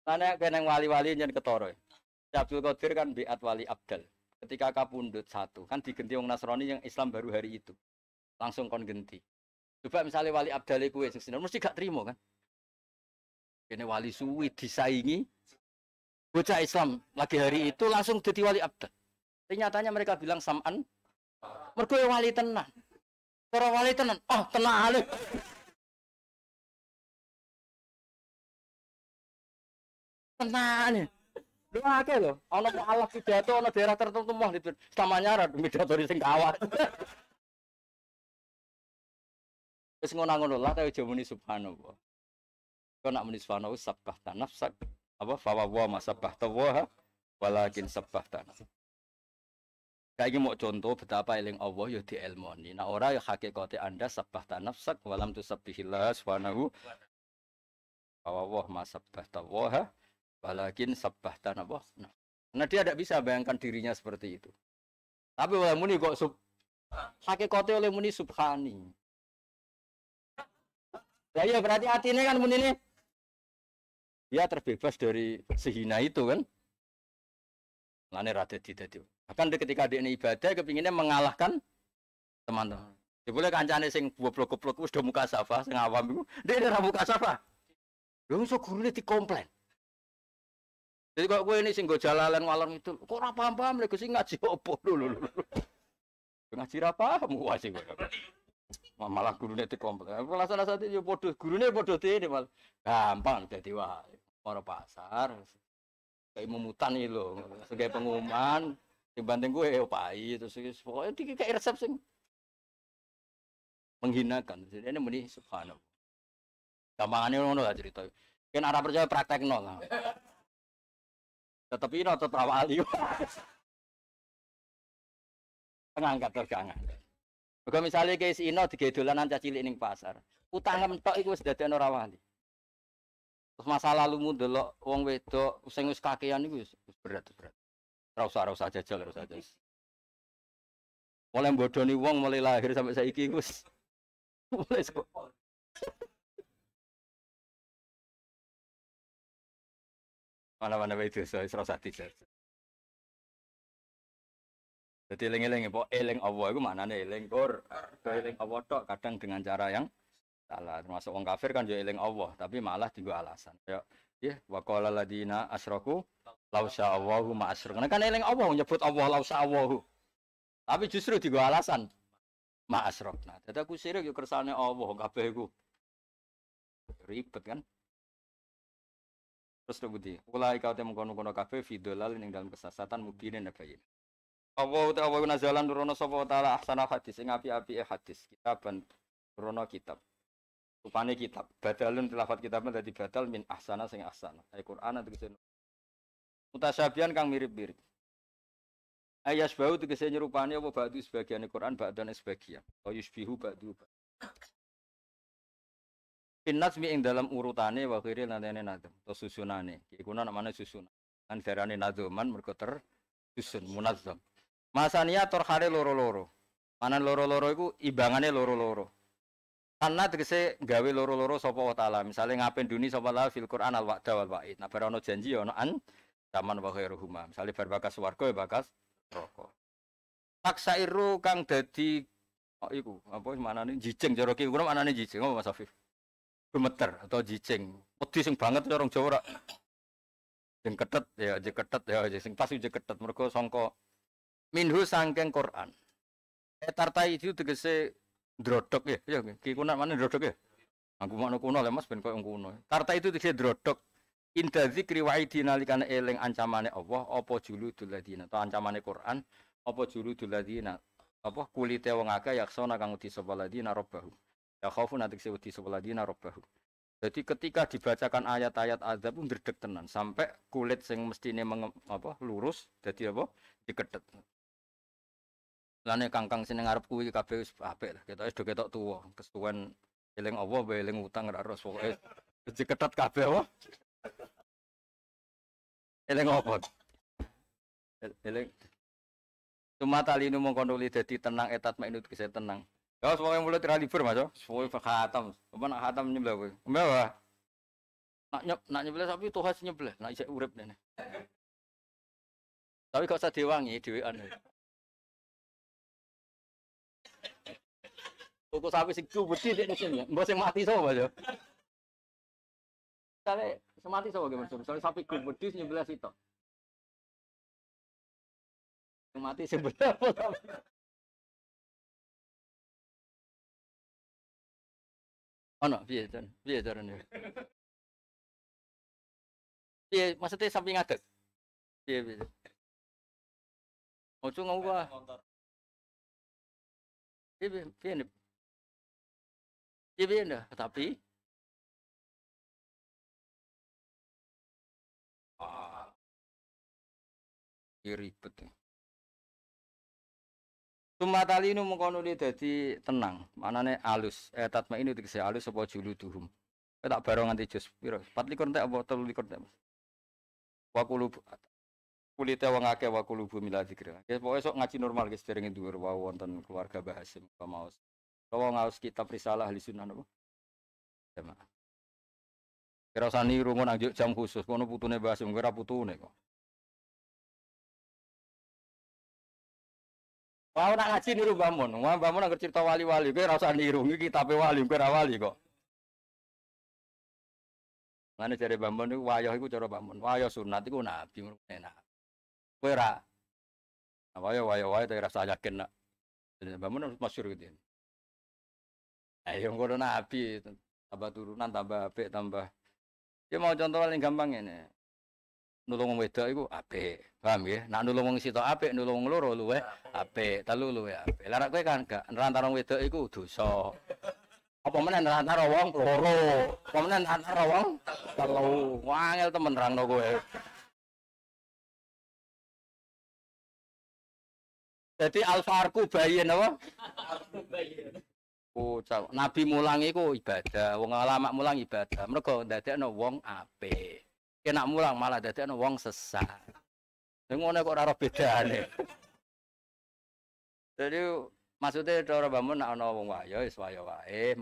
Speaker 1: Karena keneng wali-wali yang ketoro. Ya. Abdul Qadir kan biat wali Abdal. Ketika kapundut satu, kan digenti wong Nasrani yang Islam baru hari itu. Langsung kon genti. Coba misalnya wali Abdal itu yang sinar mesti gak terima kan. Kene wali suwi disaingi bocah Islam lagi hari itu langsung jadi wali Abdal. Ternyatanya mereka bilang sam'an mergo ya wali tenan.
Speaker 2: Para wali tenan, oh tenan alih.
Speaker 1: tenan lu aja lo, orang mau pidato di daerah tertentu mah itu sama nyarat pidato sing kawat terus ngono-ngono lah tapi aja muni subhanallah kau nak muni subhanallah tanaf nafsak apa fawa wa masabah tawa walakin sabah tanaf Kayak mau contoh betapa eling Allah yo ya elmoni. Nah orang ora yo ya kote Anda tanaf nafsak, walam tu sabihilah subhanahu wa ta'ala. Wa masabah tawa Walakin tanah boh. Nah. dia tidak bisa bayangkan dirinya seperti itu. Tapi oleh muni kok sub hakikate oleh muni subhani. Ya iya berarti hatinya kan muni ini dia terbebas dari sehina itu kan. Lane rada itu. Bahkan ketika dia ini ibadah kepinginnya mengalahkan teman-teman. Jebule ya kancane sing buat blok-blok, sudah muka safa sing awam itu. dia ora muka safa. Dia iso gurunya dikomplain. Jadi kok gue ini singgo jalalan walang itu, kok apa apa mereka sih ngaji opo dulu dulu Ngaji apa? paham gue gue. Malah gurune dikomplek. Alasan-alasan Guru nih bodoh tuh ini malah. Gampang jadi wah orang pasar. Kayak memutan iki loh. sebagai pengumuman dibanding gue yo ya, pai terus pokoknya tinggi kayak resep sih menghinakan. Jadi ini meni subhanallah. Gampangannya ngono lah cerita. Kan arah percaya praktek nol lah tetep ino tetep wali pengangkat tergangan Kalau misalnya guys si Ino tiga dolanan caci cilik pasar, utang mentok itu sudah tidak orang wali. Terus masa lalu delok uang wedok useng us kakean iku berat berat. Ora usah ora usah jajal ora usah Mulai bodoni uang mulai lahir sampai saiki wis
Speaker 2: mulai Mana-mana itu dosa wis ora usah dijaga.
Speaker 1: Jadi eling-eling po eling Allah itu nih eling kur. Ke eling awo tok kadang dengan cara yang salah. Termasuk orang kafir kan juga eling awo, tapi malah tiga alasan. Ya, ya wakola ladina asraku lausa Allahu ma asrak. karena kan eling awo nyebut awo lausa Allahu. Tapi justru tiga alasan ma asrak. Nah, tetapi aku sirik yo kersane awo kabeh iku. Ribet kan? Terus tuh budi, ulai kau temu kono kono kafe fidolal yang dalam kesesatan mubinin nabayin. Allah ta Allah jalan nurono sapa tala asana hadis Sing api-api hadis kitaban nurono kitab. Rupane kitab, badalun tilafat kitabnya dari badal min asana sing asana. Ayat Quran tegese Mutasyabian kang mirip-mirip. Ayat bau tegese nyerupani apa batu sebagian Quran ba'dan sebagian. ayat bihu ba'du. Finas mi ing dalam urutane wa khairil nadene nadem to susunane. Iku ana mana susunan. Kan darane nadzuman mergo ter susun munazzam. Masania torhare loro-loro. Manan loro-loro iku ibangane loro-loro. Karena tegese gawe loro-loro sapa wa taala. Misale ngapen duni sapa la fil Quran al wa'da wal wa'id. Nah bar janji ya an zaman wa huma. Misale bar bakas ya bakas Paksa iru kang dadi oh, iku apa manane jijeng jero ki mana manane jijeng apa Mas Afif? gemeter atau jicing. Wedi sing banget ya orang Jawa Jeng ketet ya, jeng ketet ya, sing pasti jeng ketet mergo sangka minhu sangkeng Quran. Etartai eh, itu tegese drodok ya, ya ki kuna mana drodok ya. Aku makna kuno lah Mas ben koyo kuno. Tarta itu tegese drodok. Inda zikri wa nalikane eling ancamane Allah apa juludul ladina atau ancamane Quran apa juludul ladina apa kulite wong akeh yaksona kang disebut ladina rabbahum. Ya khaufun atikse wedi sebelah dina robbahu. Jadi ketika dibacakan ayat-ayat azab pun dredeg tenan sampai kulit sing mestine apa lurus jadi apa dikedet. Lainnya kangkang sini ngarep kuwi kabeh Kita apik lah. ketok tua, kesuwen eling Allah wae eling utang ora ros pokoke diketet kabeh apa. Eling apa? Eling Cuma tali nu mongkon jadi tenang etat mainut kese tenang. Ya semoga mulai tidak libur mas ya. Semoga berkhatam. Cuma nak khatam nyebelah gue. Mbak Nak nyep, nak nyebelah tapi tuh khas nyebelah. Nak ijek urip nih. Tapi gak usah dewangi
Speaker 2: dewean. Tuku sapi sing kubeti dek nesen ya. Mbak sing mati sama mas ya. semati sama gimana? Soalnya sapi kubeti nyebelah situ. Mati sebelah apa Ono piye jan? Piye carane? Piye maksudnya samping adat? Piye piye? Ojo ngau ah. Piye piye nih? Piye piye nih? Tapi Ah. Ribet. Ya
Speaker 1: tali ini mengkonuli jadi tenang, mana nih alus. Eh tatma ini tegese alus apa julu tuhum kita tak bareng nganti jus piro? 24 tek apa 23 tek. Wa wakulu kulite wong akeh wa kulubu mila zikrillah. Ya pokoke sok ngaji normal guys dereng dhuwur wae wonten keluarga Bahasim Kamaus. Kalau ngaus kitab risalah ahli sunnah ya Jamaah. Kira sani rumon nang jam khusus kono putune Bahasim kira putune kok.
Speaker 2: Mau nak ngaji niru bangun, mau bangun nak cerita wali-wali, kau rasa
Speaker 1: niru ini kita wali, gue wali kok. Mana cari bangun itu wayah itu cara bangun, wayah sunat itu nabi, enak. Gue ra, nah, wayah wayah wayah tapi rasa yakin nak. Jadi bangun harus masyur gitu. Ayo ya ngono nabi, tambah turunan, tambah apik, tambah. Ya mau contoh paling gampang ini nulung wong wedok iku apik. Paham nggih? Nak nulung wong sitok apik, nulung wong loro luwe apik, telu luwe apik. Lah nek kowe kan gak nerantara wedok iku dosa. Apa meneh nerantara wong loro? Apa meneh nerantara wong telu? Wangel temen nerangno kowe. Jadi alfarku bayin apa?
Speaker 3: Alfarku bayin.
Speaker 1: Oh, Nabi mulang itu ibadah, wong ulama mulang ibadah. Mergo ndadekno wong apik kena ya mulang malah dadi ana wong sesat. Ning ngono kok ora bedane. Jadi maksudnya cara bangun nak ana wong wayo ya wis wayo wae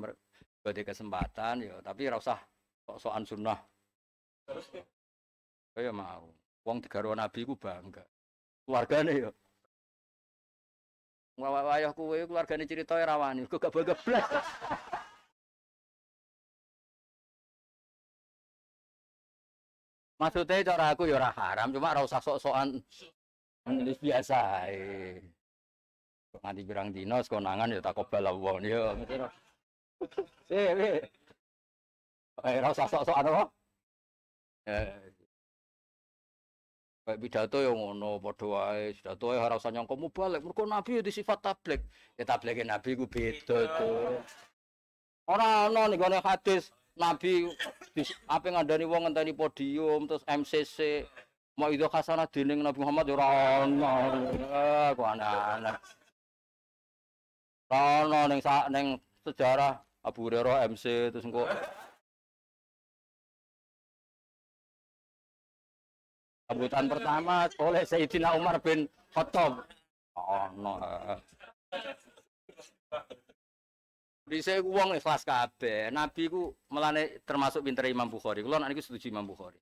Speaker 1: berarti kesempatan ya tapi ora usah sok-sokan sunnah. Kaya oh, mau. Wong digaro nabi ku bangga. Keluargane ya. Wah, wayah kuwe keluargane cerita rawani, kok gak bangga blas. Maksudnya cara aku ya ora haram, cuma ora usah sok-sokan menulis biasa. Nganti pirang dino konangan ya takobal Allah ya. Eh, eh. Eh, ora usah sok-sokan apa? Eh. Kayak pidato yang ngono padha wae, pidato ya ora usah nyangka balik, mergo nabi ya disifat tablik. Ya tablike nabi ku beda to. Ora ana nih gone hadis, Nabi apa ngandani wong ngenteni podium terus MCC mau itu kasana dening Nabi Muhammad ya ora ono. Eh, anak-anak. Rono neng sak neng
Speaker 2: sejarah Abu Hurairah MC terus engko Sambutan pertama oleh Sayyidina Umar bin
Speaker 1: Khattab. Ono. Oh, di saya uang ikhlas kabe Nabi ku melane termasuk pinter Imam Bukhari. Kulo ku setuju Imam Bukhari.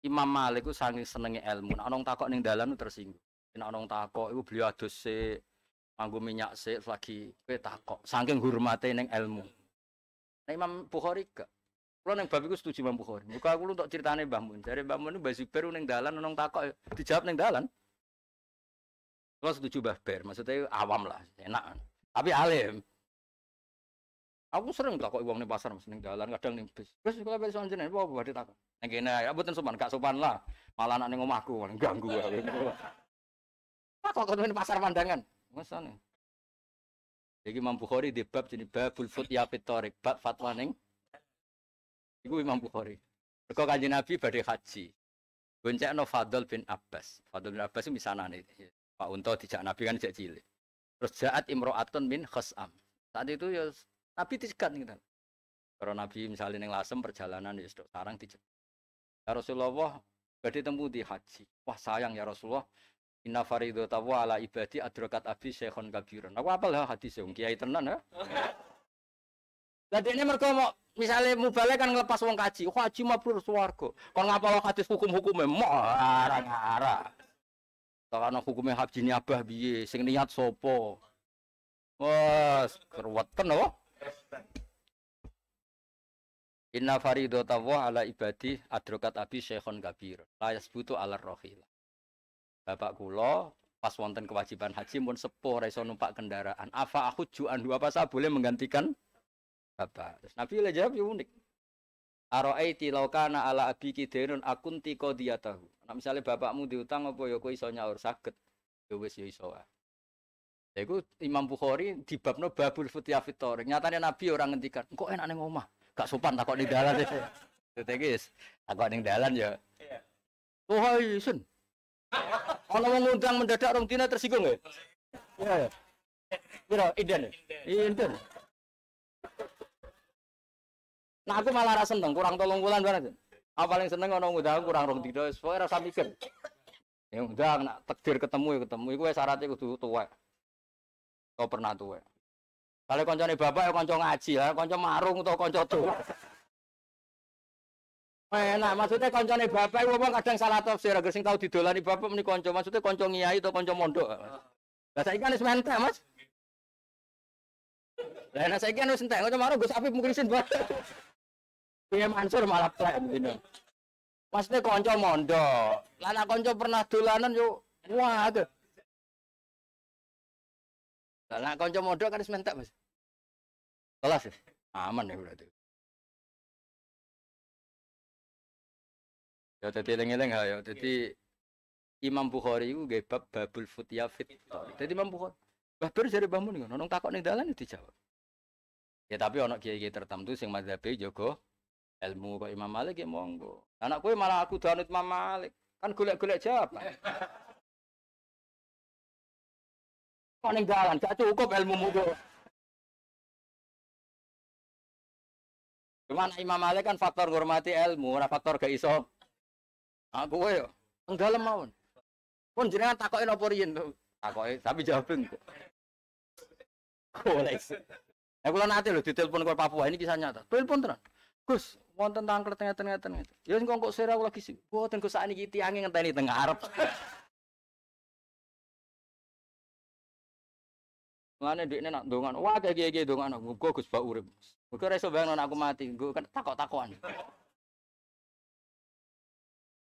Speaker 1: Imam Malik ku saking senenge ilmu. Nek takok neng dalan tersinggung. Nek ana takok ibu beliau adus se nganggo minyak se lagi kowe takok. Saking hormate neng ilmu. Nah, Imam Bukhari gak Kulo babi ku setuju Imam Bukhari. Muka aku untuk ceritane Mbah Mun. Jare Mbah Mun Mbah Zubair neng dalan nang takok ya, dijawab neng dalan. Kulo setuju Mbah Ber, maksudnya awam lah, enak. Tapi alim. Aku sering tak kok uang di pasar, neng jalan, kadang nih bis. bis kalau beli soal jenis, apa buat ditakut Yang gini, ya buatin sopan, gak sopan lah. Malah anak nengok aku, malah ganggu aku. kok kau pasar pandangan? Masane. Jadi mampu hari di bab jadi bab full food ya torik, bab fatwa neng. Iku Imam Bukhari. Mereka kaji Nabi badai haji. Gonceng no Fadl bin Abbas. Fadl bin Abbas itu misalnya nih. Pak Unto dijak Nabi kan dijak cilik. Terus jahat imro'atun bin khas'am. Saat itu ya Nabi dicegat kan. Kalau Nabi misalnya yang lasem perjalanan ya sudah sarang dicegat. Ya Rasulullah berarti temu di haji. Wah sayang ya Rasulullah. Inna faridu tawa ala ibadi adrokat abi syekhon kabiran. Aku apal lah hati sih, kiai tenan ya. Lah ini mereka mau misalnya mubalek kan ngelepas uang kaji, Wah haji mah perlu suwargo. ngapa ngapal hadis hukum-hukumnya mau arah-arah. Karena hukumnya haji abah biye, sing niat sopo. Wah, keruatan loh. Inna faridota wa ala ibadi adrokat abi syekhon kabir. Layas butuh ala rohila. Bapak kulo pas wonten kewajiban haji pun sepuh reso numpak kendaraan. apa aku juan dua pasal boleh menggantikan bapak. Terus Nabi lah jawab ya unik. Aro'aiti laukana ala abi tiko akunti tahu Nah, misalnya bapakmu diutang apa ya kok iso nyaur sakit. Ya wis ya iso. Ah. Ya, iku Imam Bukhari di bab no babul futiyah fitor. Nyatanya Nabi orang ngendikan, kok enak neng omah, gak sopan takut di dalan ya. Tetegis, takut neng dalan ya. Oh hai sen. Kalau mau ngundang mendadak orang Tina tersinggung ya. Iya Kira iya. iden. Iden. Nah aku malah rasa seneng, kurang tolong bulan banget. Apa paling seneng orang ngundang kurang rong tidak, soalnya rasa mikir. Ya udah, nak tekdir ketemu ya ketemu. Iku syaratnya kudu tua atau oh, pernah tua kalau nih bapak ya konco ngaji lah, konco marung atau konco tua enak maksudnya nih bapak wong kadang salah tafsir agar sing tau didolani bapak meni konco maksudnya konco ngiyai atau konco mondok Nah, saya kan wis mas lah enak saiki kan wis entek konco marung Gus Afif mungkin bapak Piye Mansur malah plan gitu. Maksudnya konco mondok. Lah anak konco pernah dolanan yuk. Wah, aduh.
Speaker 2: Lah kanca modok kan sementak, Mas. Kelas ya? Aman ya berarti.
Speaker 1: Ya tadi eling-eling ha ya. Dadi iya. Imam Bukhari itu nggih bab babul futya fit. Dadi Imam Bukhari Bah baru jare Mbah Mun ngono takok ning dalan ya jawab. Ya tapi ana kiai-kiai tertentu sing mazhabe Joko, ilmu kok Imam Malik ya monggo. Anak kue malah aku danut Imam Malik. Kan golek-golek jawab.
Speaker 2: peninggalan ning dalan gak cukup ilmu itu.
Speaker 1: Cuman Imam Malik kan faktor hormati ilmu, ora faktor gak iso. Aku ah, kowe yo ning pun mawon. Pun jenengan takoki nopo riyen to? Takoki tapi jawabeng. Koleksi. Ya kula nate lho ditelepon ke Papua ini kisah nyata. Telepon tenan. Gus, wonten tangklet ngeten-ngeten. Ya engko kok sira kula gisi. saat ini sakniki tiange ngenteni teng Arab. Mulane dhekne nak dongan, wah kayak kiye-kiye dongan gue Gus bau urip. Gue ora iso aku mati, gue kan takut takuan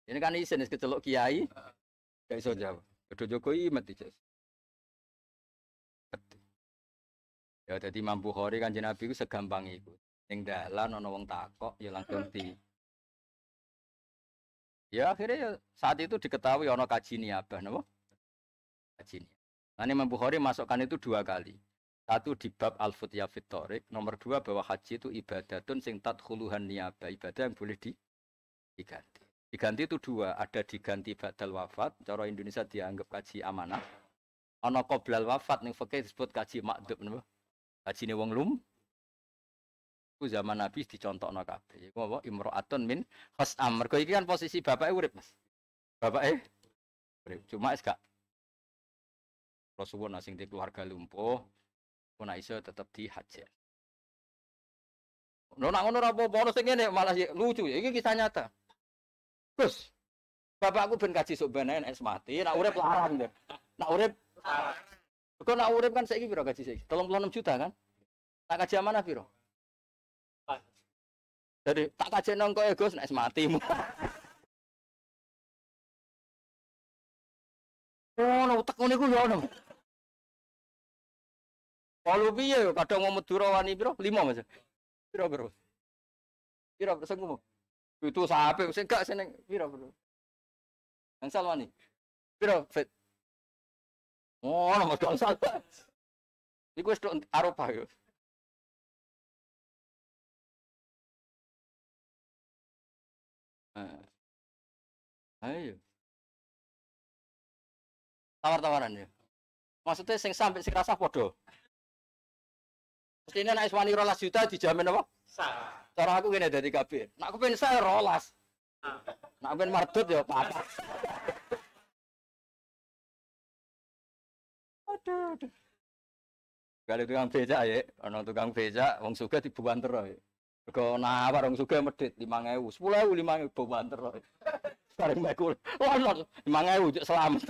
Speaker 1: Ini kan isen wis kecelok kiai. kayak iso jawab. Kudu Jokowi mati,
Speaker 2: Jas. Ya jadi mampu Bukhari kan Nabi
Speaker 1: gue segampang itu yang dalan ana wong takok ya langsung di Ya akhirnya ya saat itu diketahui ono kaji apa napa? Kaji Nah, Imam Bukhari masukkan itu dua kali. Satu di bab al futiyah fitorik, nomor dua bahwa haji itu ibadatun sing tadkhuluhan niaba ibadah yang boleh di, diganti. Diganti itu dua, ada diganti badal wafat, cara Indonesia dianggap kaji amanah. Ana qoblal wafat ning fikih disebut kaji makdub napa? Kajine wong lum. Ku zaman Nabi dicontokno kabeh. Iku apa imra'atun min Khas Mergo iki kan posisi bapaknya e urip, Mas. Bapaknya e? urip. Cuma es gak Rasulullah nasi asing di keluarga lumpuh, pun iso tetap dihajar. Nah, nak ngono rapo apa sing ngene malah lucu ya. Iki kisah nyata. Gus, bapakku ben kaji sok ben es mati, nak urip larang deh. Nak urip larang. Kok nak urip kan saiki piro gaji saiki? 36 juta kan? Tak kaji mana piro? Jadi tak kaji nongko ya Gus, nek mati.
Speaker 2: Oh, no, tak ngono iku ya kalau piye yo kadang mau Madura wani piro? 5 Mas. Piro biro Piro piro sing Itu nah. iya. sampe sing gak seneng piro piro. Gangsal wani. Piro fit? Oh, ono Mas gangsal. Iku wis Eropa Aropa yo. Ayo. Tawar-tawaran ya.
Speaker 1: Maksudnya sing sampai sing rasa bodoh. Mesti ini naik wani rolas juta dijamin apa? Sah. Cara aku gini dari kabin. Nak aku pengen saya rolas. Ah. Nak pengen mardut ya pak.
Speaker 3: aduh, aduh.
Speaker 1: Kali tukang beca ya, kalau tukang beca, wong suka dibuan terus. Kau ya. nawar wong suka medit lima ngewu, sepuluh ewu lima ngewu buan terus. Sekarang ya. baik wah lima ngewu selamat.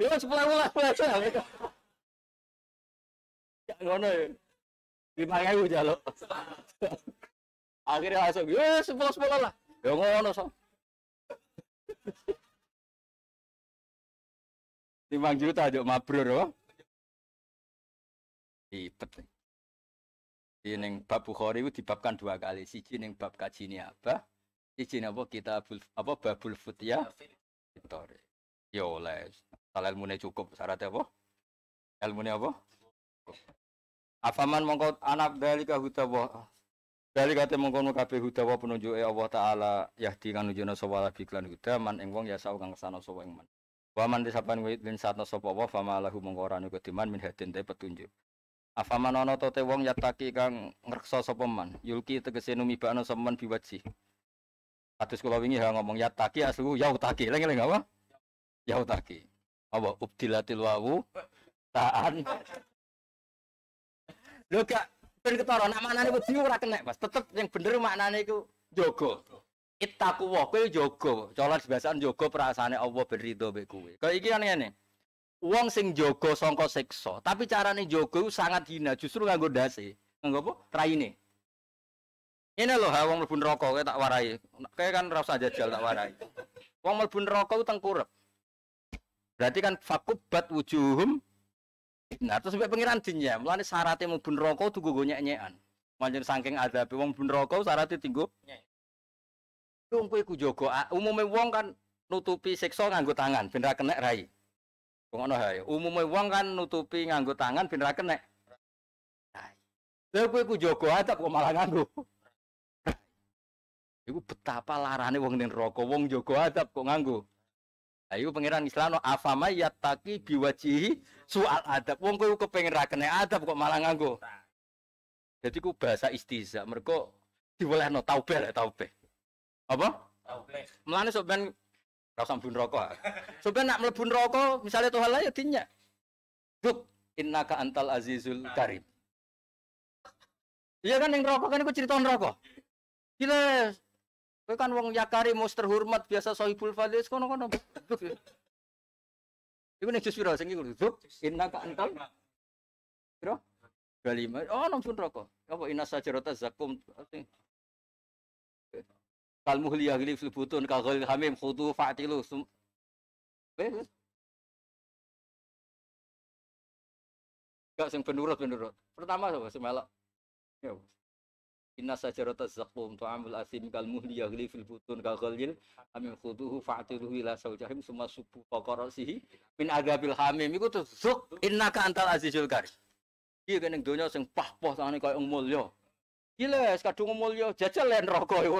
Speaker 2: Ya wis mulai-mulai mulai aja. Ya ngono ya. 5000 jaluk. Akhirnya langsung ya sepuluh sepuluh lah. Ya ngono so. Timbang juta aja mabrur apa?
Speaker 1: Ipet. Di ning bab Bukhari itu dibabkan dua kali. Siji ning bab kaji ini apa? Siji apa kita apa babul futya? Fitori ya oleh salah ilmunya cukup syaratnya apa ilmunya apa afaman mongko anak dari kahutabah dari kata mengkono kabeh huda wa penunjuke Allah taala yahdi kang nunjukna sapa labi klan man ing ya sawu kang kesana sapa ing man. Wa man disapan wit lin satna sapa wa fama lahu mongko ora niku diman min hadin te petunjuk. Afaman ana tote wong yataki kang ngerksa sapa man yulki tegese numibakno semen biwaji. Atus kula wingi ha ngomong yataki aslu yautaki leng-leng apa? yautaki apa ubdilatil wawu taan lho gak ben ketara nak itu wedi ora kena Mas tetep yang bener maknanya itu jogo. Itaku wa kowe jaga cara biasaan jogo perasaan Allah ben be kue kau iki kan ngene Uang sing jogo songko sekso tapi carane jaga iku sangat hina justru goda sih nggak apa try ini loh ha wong mlebu neraka kowe tak warai Kayak kan rasa usah jajal tak warai wong mlebu rokok, ku tengkurap. Berarti kan fakubat wujuhum Nah, terus sampai pengiran dinya, mulane syaratnya mau bun rokok tuh gue nyek-nyekan. saking ada, wong bun rokok syaratnya tinggu. Wong kowe joko jogo, ah, umumnya wong kan nutupi seksual nganggo tangan, bener kena rai. Wong ngono hai wong kan nutupi nganggo tangan bener kena. Rai. Lha kowe iku jogo kok malah nganggo. Iku betapa larane wong ning rokok, wong jogo adab kok nganggo. Ayo pangeran Islano afama yataki biwajihi soal adab. Wong kowe kepengen ra kena adab kok malah nganggo. Jadi ku bahasa istiza. Mergo diwelehno taubeh lek taubeh. Apa? Taubeh. Mulane sok ben ra usah mlebu neraka. Sok nak mlebu neraka misale Tuhan lah ya dinyak. Duk innaka antal azizul karim. Iya kan yang rokok kan aku cerita rokok. Gila, Kowe kan wong yakari mus terhormat biasa sahibul fadis kono-kono. Iku nek jus piro sing iku dzuk innaka antal. Piro? 25. Oh, nom sun rokok. Apa inna sajarata zakum. Kal muhli yaghli fil butun kal ghal hamim
Speaker 2: khudu fa'tilu. Wes. Eh, eh.
Speaker 1: Gak sing penurut penurut. Pertama sapa semelok. Ya. Inna sajarata zakum tu'amul asim kal muhli yaghli fil butun kal ghalil amin khuduhu fa'atiruhu ila sawjahim summa subu faqarasihi min agabil hamim itu tuh zuk ka antal azizul kari iya kan yang dunia yang pah-pah kaya ngomol mulya. Gila, kadung mulya jajal yang rokok iku.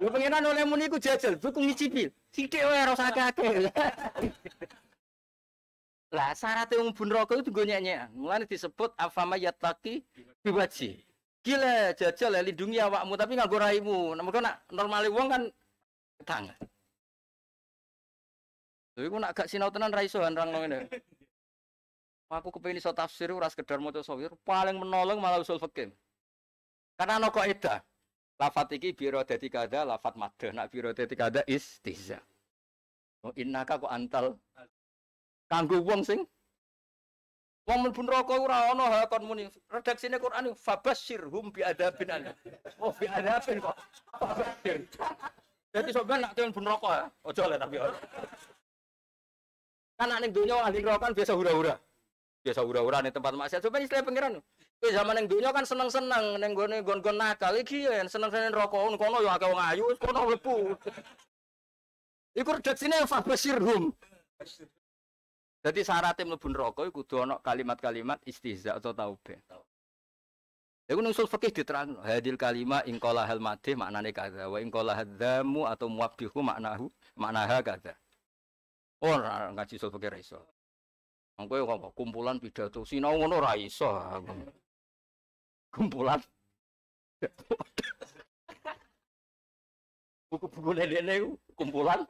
Speaker 1: Lu pengenan oleh muni ku jajal, buku ngicipi. Sithik wae rasa kake Lah syaratnya bun rokok itu gue nyanyi, mulanya disebut afama yataki biwaji. Gila jajal ya lindungi awakmu tapi nggak raimu. Namun kan normali uang kan tangan. Tapi aku nak gak sinau tenan raiso handrang nerang ini Aku kepengen iso tafsir ras kedar maca sawir, paling menolong malah usul fikih. Karena noko itu. Lafatiki Lafat iki biro dadi kada lafat madah, nak biro dadi kada istiza. Oh innaka kok antal kanggo wong sing Wong mlebu neraka ora ana ha kon muni. Redaksine Quran fa basyirhum bi adabin ana. Oh bi adabin kok. Dadi Jadi sampean nak tuan pun rokok ya. Ojo lah tapi ora. Kan ning donya ahli rokokan biasa hura-hura. Biasa hura-hura ning tempat maksiat. Sampeyan istilah pangeran. Kowe zaman ning donya kan seneng-seneng ning gone gon-gon nakal iki ya seneng-seneng rokok kono ya akeh wong ayu kono mlebu. Iku redaksine fa basyirhum. Jadi syaratnya mlebu neraka iku kudu ana kalimat-kalimat istihza atau taubeh. Iku nang usul fikih diterang hadil kalima ingkola hal madih maknane kada wa ingkola hadzamu atau muwabbihu maknahu maknaha kada. Oh, ora ngaji usul fikih ra iso. Wong kowe kumpulan pidato sinau ngono ra iso. Kumpulan buku-buku nenek nenek kumpulan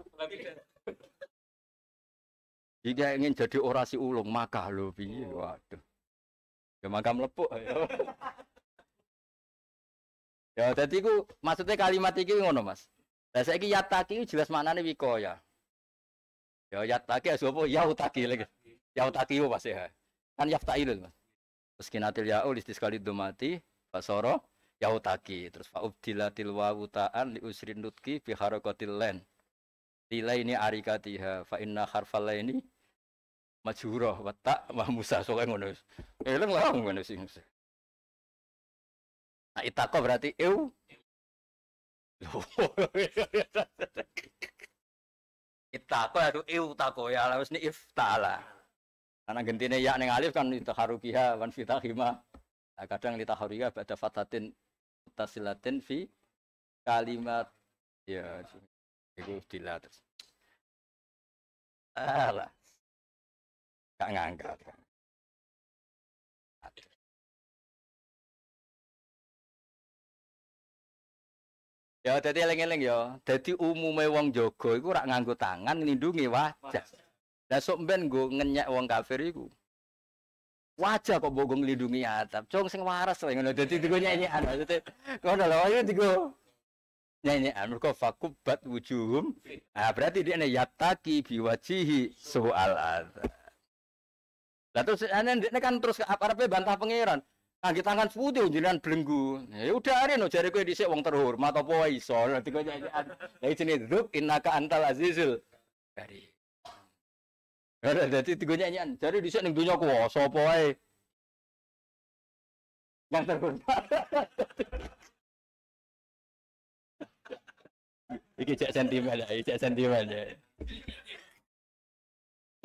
Speaker 1: jika ingin jadi orasi ulung maka lo piye oh. waduh. Ya maka mlepuk. Ya. Jadi dadi ku maksudnya kalimat iki ngono Mas. Lah saiki yataki jelas maknane wikoya. Ya yataki ya sapa ya utaki lagi. Ya utaki yo Mas ya. Kan yaftai lho Mas. Muskinatil ya ulis sekali domati pasoro ya utaki terus fa ubdilatil wawu ta'an li usrin nutki bi harakatil len. Tila ini arikatiha fa inna harfala ini Majuro, wa mah wa musa soleh ngono eleng lah ngono sing nah itako berarti eu itako ya tuh eu tako ya harus if iftala karena gentine ya neng alif kan itu harukiha wan fitahima nah, kadang kita harukiha ada fatatin tasilatin fi kalimat ya itu dilat ah nggak ngangkat Ya jadi eling-eling ya. Jadi umumnya wong Jogo itu rak nganggo tangan nglindungi wajah. Dan sok ben gue ngenyek wong kafir itu. Wajah kok bogong nglindungi atap. Cung sing waras lah, ngono dadi digo nyenyekan maksude. Ngono itu ayo nyanyi nyenyekan mergo fakubat wujuhum. Ah berarti dia yataki biwajihi soal. atap. Lah terus ane kan terus apa-apa arepe bantah pangeran. kita tangan sepuluh jenengan belenggu. Ya, ya udah hari no jare kue dhisik wong terhormat apa wae iso. Nanti kowe nyanyian. Lah nih dzuk inaka antal azizul dari. Ya, dari dadi tigo nyanyian. Jare dhisik ning donya kuwasa
Speaker 2: apa wae. Yang terhormat. Iki cek sentimen ya, cek sentimen ya.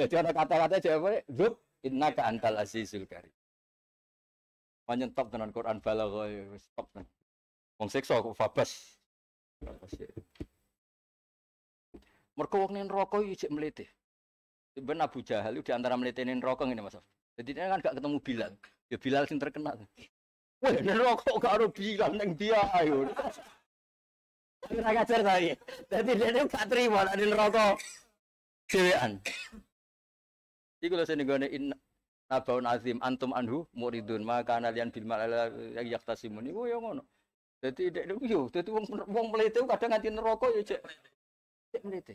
Speaker 1: Jadi ada kata-kata cek apa? zup ka antal azizul karim. Panjang top tenan Quran balagha ya, wis top tenan. Wong siksa kok fabas. Ya. Mergo wong ning neraka iki cek mlete. Sebenarnya Abu Jahal di antara neng neraka ini Mas. Jadi dia kan gak ketemu Bilal. Ya Bilal sing terkenal. Wah, neraka gak ada Bilal neng dia ayo. Ora ngajar saya. Jadi dia gak terima nek neraka dhewean. Iku lho sing nggone in nabaun azim antum anhu muridun maka nalian bil mal yaktasimun iku yo ya ngono. Dadi dek yo dadi wong wong mlete kadang nganti neraka yo cek. Cek mlete.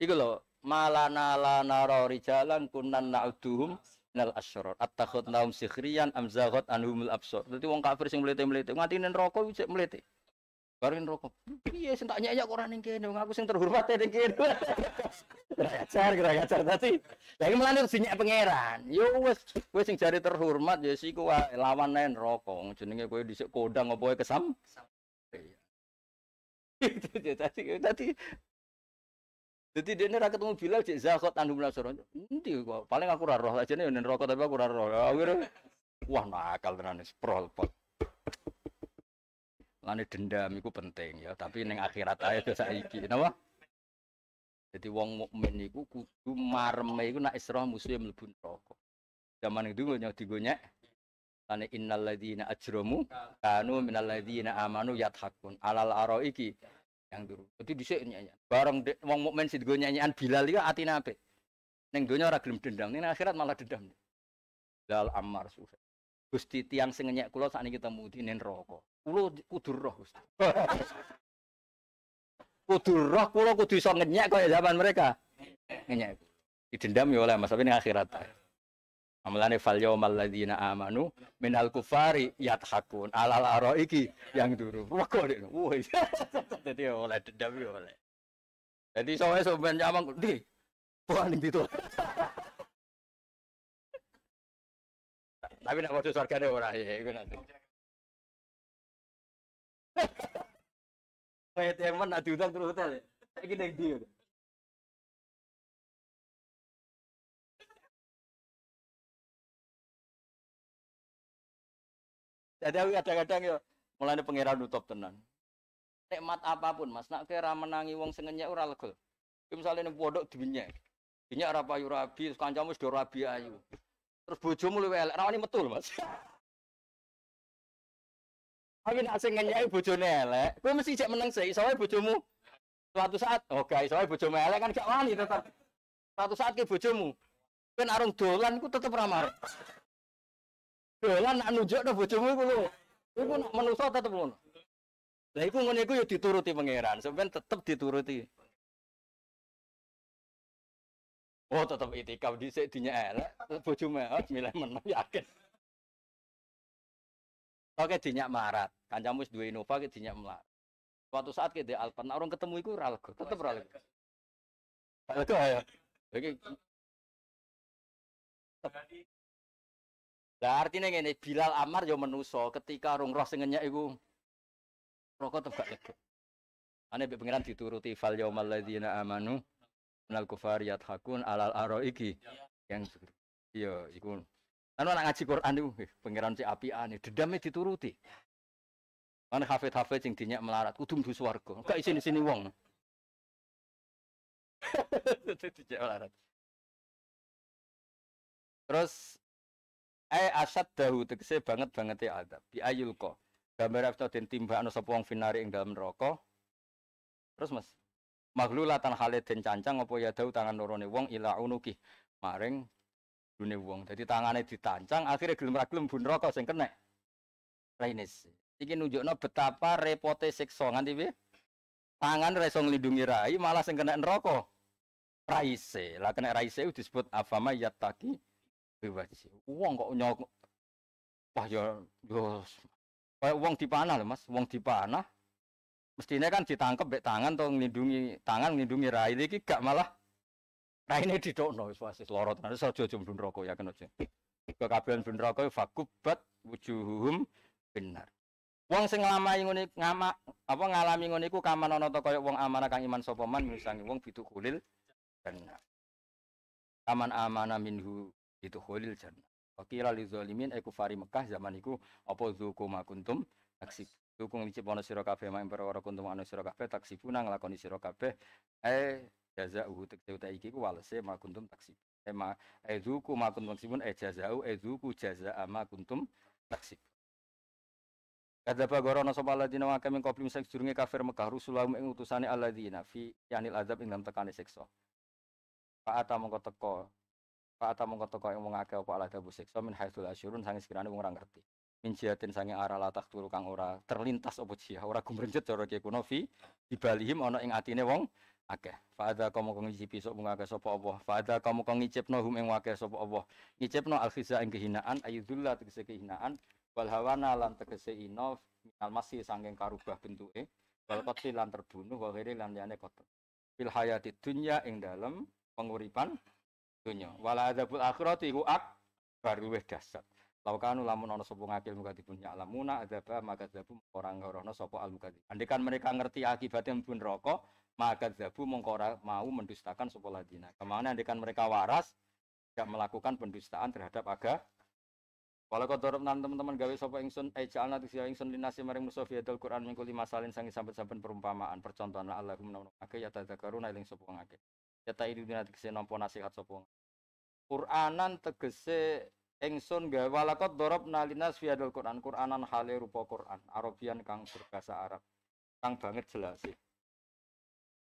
Speaker 1: Iku lho malana lana rijalan kunan na'duhum nal asyrar attakhadnahum sikhriyan am anhumul absar. Dadi wong kafir sing mlete-mlete nganti neraka yo cek mlete. Baruin rokok. Iya, sing tak kok ora ning kene, aku sing terhormat ya ning kene. Kira ngajar, kira ngajar tadi. Lagi melane ya sing nyek pangeran. Yo wes, wes sing jari terhormat ya siko wae ah, lawan nen rokok. Jenenge kowe dhisik kodang apa kesam? Itu tadi tadi jadi dia ini ketemu Bilal sih zakot anu nasron. Nanti paling aku raro aja ya nih rokok tapi aku raro. Wah nakal tenan sprol pot. Lani dendam itu penting ya, tapi neng akhirat aja dosa iki, kenapa Jadi wong mukmin iku kudu marme, iku nak Isra yang lebih rokok Zaman itu dunya digonyek Lani innal ladzina ajramu kanu minal ladzina amanu yathakun alal iki yang dulu. Jadi bisa nyanyian. Bareng de, wong mukmin sing nyanyian Bilal iku atine apik. neng donya orang gelem dendam, ning akhirat malah dendam. Dal amar susah. Gusti tiang sing ngenyek kula kita temu neng rokok kulo kudu roh Gusti. kudu roh kulo kudu iso ngenyek kaya zaman mereka. Ngenyek. Didendam ya oleh Mas, tapi ini akhirat. Amalane fal yaumal ladzina amanu minal kufari yathakun alal iki yang dulu. Wego nek. Woi. Dadi oleh dendam ya oleh. Jadi soalnya sobat nyamang
Speaker 3: Wah ning gitu.
Speaker 2: Tapi nak waktu surga ora orang ya, itu iya, nanti. Iya, iya. Kayak teman nak diundang ke hotel ya. Iki ning ndi?
Speaker 1: Jadi aku kadang-kadang ya mulai pangeran nutup tenan. Nikmat apapun mas, nak kira menangi wong sengenyak ora legel. Misalnya nih bodoh dibinyek, binyek rapayu rabi, kancamu sudah rabi ayu. Terus bojomu lu elek, rawani metul mas. Tapi nak sing ngenyai bojone elek, kowe mesti jek menang sik iso bojomu suatu saat, oh guys, soalnya bojomu elek kan gak wani tetap. Suatu saat ke bojomu. Kowe arung dolan ku tetep ra Dolan nak nunjuk no bojomu iku lho. Iku nak menungso tetep ngono. Lah iku ngene iku ya dituruti pangeran, sampean tetep dituruti. Oh tetep itikaf dhisik dinyek elek, bojomu, oh, milih meneng yakin. Oke dinyak marat, kancamu dua Innova ke dinyak melarat. Suatu saat kita Alpen, orang ketemu itu ralgo, tetap ralgo. Ralgo ya. Oke. Lah artinya ini Bilal Amar yo menuso ketika orang roh sengenya ngenyek rokok tetap gak lego. Ane mbek dituruti fal yaumal ladzina amanu minal kufar hakun alal aroiki yang iya iku Anu anak ngaji Quran itu, pangeran si api ane, dedamnya dituruti. Anu hafid hafid yang dinyak melarat, kudung di suwargo, gak isin sini wong.
Speaker 2: Dijak melarat.
Speaker 1: Terus, eh asad dahu tegese banget banget ya ada. Bi ayul ko, gambar apa dan timba anu sepuang finari yang dalam rokok. Terus mas, maglulatan halid dan cancang apa ya dahu tangan lorone wong ila unuki maring dunia wong. Jadi tangannya ditancang, akhirnya gelem ra gelem bun rokok sing kena. Rainis. Iki nunjukno betapa repote siksa nganti piye? Tangan ra iso rai, malah sing kena neraka. Raise. Lah kena raise disebut afama yataki bebas. uang kok nyok Wah ya yo kayak wong dipanah lho Mas, wong dipanah. Mestinya kan ditangkep bek tangan atau nglindungi tangan nglindungi rai iki gak malah Nah ini di wis wasis lorot nanti saja jom bun rokok ya kena aja. bun rokok fakubat wujuhum benar. Wong sing nglamai ngene ngama apa ngalami ngene ku kaman ono toko wong amanah kang iman sopeman man misangi wong bidu kulil jannah. Kaman amanah minhu itu kulil jannah. Wakila li limin aku fari Mekah zaman iku apa zuku makuntum taksi Dukung dicipana sira kabeh mak kuntum anu sira taksi punang lakoni sira eh jazauhu tegese uta iki ku walese ma kuntum taksib ema eh, ezuku ma kuntum taksibun e eh, jazau ezuku jazaa ma kuntum taksib Kadzaba gorono sapa alladzina wa kamin qablim sak jurunge kafir Mekah rusulahum ing utusane alladzina fi yanil azab ing dalam tekane siksa. pak ata mongko teko. Fa ata mongko teko ing wong akeh apa aladabu siksa min haitsul asyurun sange sekirane wong ora ngerti. Min jihatin sange arah latak turu kang ora terlintas apa jiha ora gumrenjet cara ki kuno fi dibalihim ana ing atine wong akeh. pada kamu kong ngicipi sok bunga akeh sopo Allah. Fa'adha kamu kong ngicipno hum ing wakeh oboh. Allah. Ngicipno al-khiza ing kehinaan, ayudullah tegese kehinaan, wal hawana lan tegese ino, minal masih sangking karubah bentuke, wal kotli lan terbunuh, wal lan liane kotor. Fil hayati dunya ing dalem penguripan dunya. Wal adzabul akhirati iku ak baru weh dasar. Laukanu lamun ana sapa ngakil muka dipunya ada apa maka pun orang orang ana sapa alukati. Andekan mereka ngerti akibatnya mbun rokok maka zabu mengkora mau mendustakan dina Kemana andikan mereka waras, tidak melakukan pendustaan terhadap aga. Walau kau dorong nanti teman-teman gawe sopo ingsun, eh, jalan nanti siapa ingsun dinasi maring musofi adal Quran minggu lima salin sangi sampai sampai perumpamaan percontohan Allah kumna ake ya tata karuna iling sopo ngake. Ya tak ini dinati kese nompo nasihat sopo. Quranan tegese ingsun gawe walau kau dorong nalinas fi adal Quran Quranan hale rupa Quran Arabian kang berbahasa Arab kang banget jelas sih.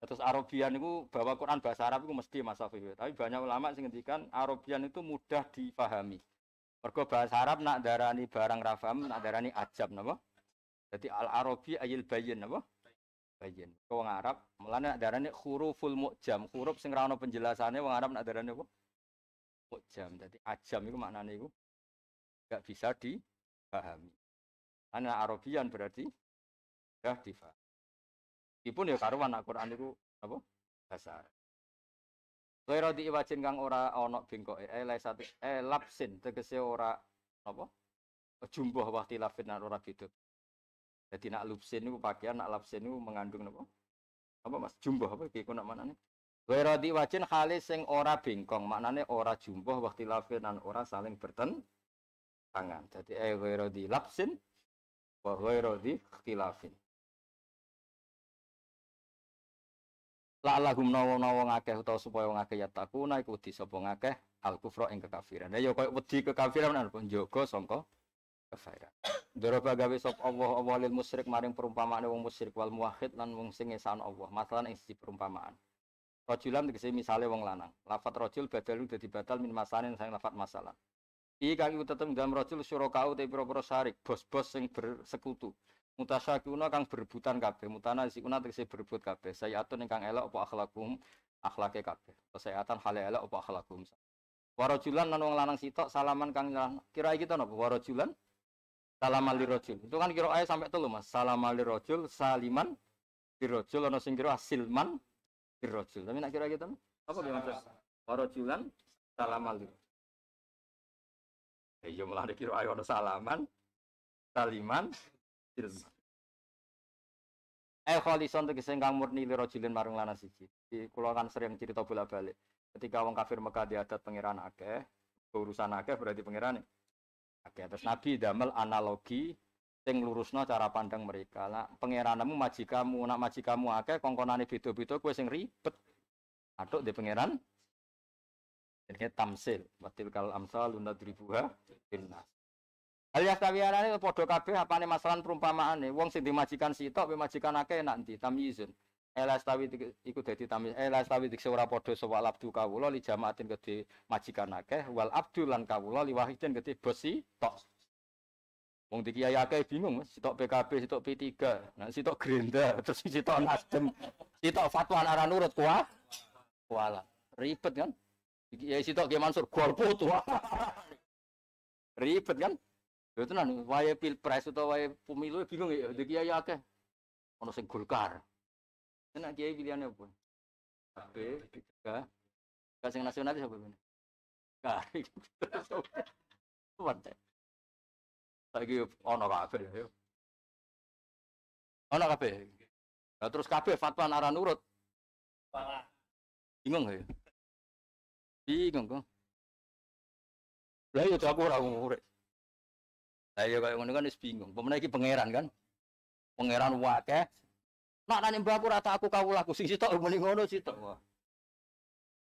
Speaker 1: Terus Arabian itu bawa Quran bahasa Arab itu mesti Mas Tapi banyak ulama sing ngendikan Arabian itu mudah dipahami. Mergo bahasa Arab nak darani barang rafam, nak darani ajab napa? Jadi al Arabi ayil bayin napa? Bayin. Kau wong Arab melane nak darani huruful mu'jam, huruf sing ra ono penjelasane wong Arab nak darani apa? Mu'jam. Jadi ajam itu maknane itu gak bisa dipahami. Karena Arabian berarti mudah dipahami. Meskipun ya karuan Al Quran itu apa? Bahasa Arab. Gaira diiwajin kang ora onok ana Eh elai satu elapsin eh, tegese ora apa? Jumbuh wa tilafin ora bidut. Jadi nak lupsin itu pakaian, nak lapsin itu mengandung apa? Apa mas? jumbo apa? Kiko nak mana nih? Gaira diiwajin khali sing ora bingkong. maknane ora jumbo waktu tilafin dan ora saling berten tangan. Jadi eh gaira dilapsin wah gaira di khilafin. la'allahum nawa-nawa ngakeh utawa supaya wong akeh ya takuna iku wedi sapa ngakeh al kufra ing kekafiran. Lah ya koyo wedi kekafiran ana njogo sangka kafiran. Daraba gawe sop Allah Allah lil musyrik maring perumpamaan, wong musyrik wal muwahhid lan wong sing ngesan Allah. Masalan ing sisi perumpamaan. Rajulan tegese misale wong lanang. Lafat rajul badalu dadi batal min masanin sang lafat masalah. Iki kang tetep dalam rajul syurakau te pira-pira syarik, bos-bos sing bersekutu mutasyakuna kang berebutan kabeh mutana sikuna tegese berebut kabeh sayatun ingkang elok apa akhlakum akhlake kabeh kesehatan hale elok apa akhlakum warajulan lan wong lanang sitok salaman kang kira iki to napa warajulan salaman lirajul itu kan kira ae sampai telu Mas salaman lirajul saliman lirajul ana sing kira asilman. lirajul tapi nak kira to apa ge Mas warajulan salaman lirajul Ya, yo malah kira ayo ada salaman, saliman, jilma. Eh kholison tegese ingkang murni lira jilin marung lanang siji. Di kula kan sering cerita bolak-balik. Ketika wong kafir Mekah diadat pangeran akeh, urusan akeh berarti pangeran akeh. Terus Nabi damel analogi sing lurusno cara pandang mereka. Lah pangeranmu majikamu, nak majikamu akeh kongkonane beda-beda kowe sing ribet. aduk di pangeran. Jadi tamsil, batil kal amsal lunadribuha binas. Hal ya sawiarane padha kabeh apane masalah perumpamaane. Wong sing dimajikan sitok pe majikan akeh enak ndi tamyizun. Elas tawi iku dadi tamyiz. Elas tawi dikse ora padha soal labdu kawula li jamaatin gede majikan akeh wal abdu lan kawula li wahidin gede besi tok. Wong di kiai akeh bingung Mas, sitok PKB, sitok P3, nah sitok Gerindra, terus sitok Nasdem, sitok fatwa arah nurut kuah. Kuala. Ribet kan? Ya sitok Ki Mansur golput. Ribet kan? Ya tenan wae pilpres utawa wae pemilu eh, bingung ya ndek iya. kiai akeh. Ono sing Golkar. Tenan kiai pilihannya apa? B, tiga. Gak sing nasionalis apa ben? Kari.
Speaker 2: Wante. Lagi ono kabeh ya. Ono kabeh. Nah, terus kabeh fatwa naran urut. Bingung ya? Bingung kok. Lah ya aku
Speaker 1: ora ngurut. Lah ya kaya ngono kan wis bingung. Pemene iki pangeran kan. Pangeran wakeh. Nak nanya mbak aku rata aku kau laku sing sitok muni ngono sitok. Wah.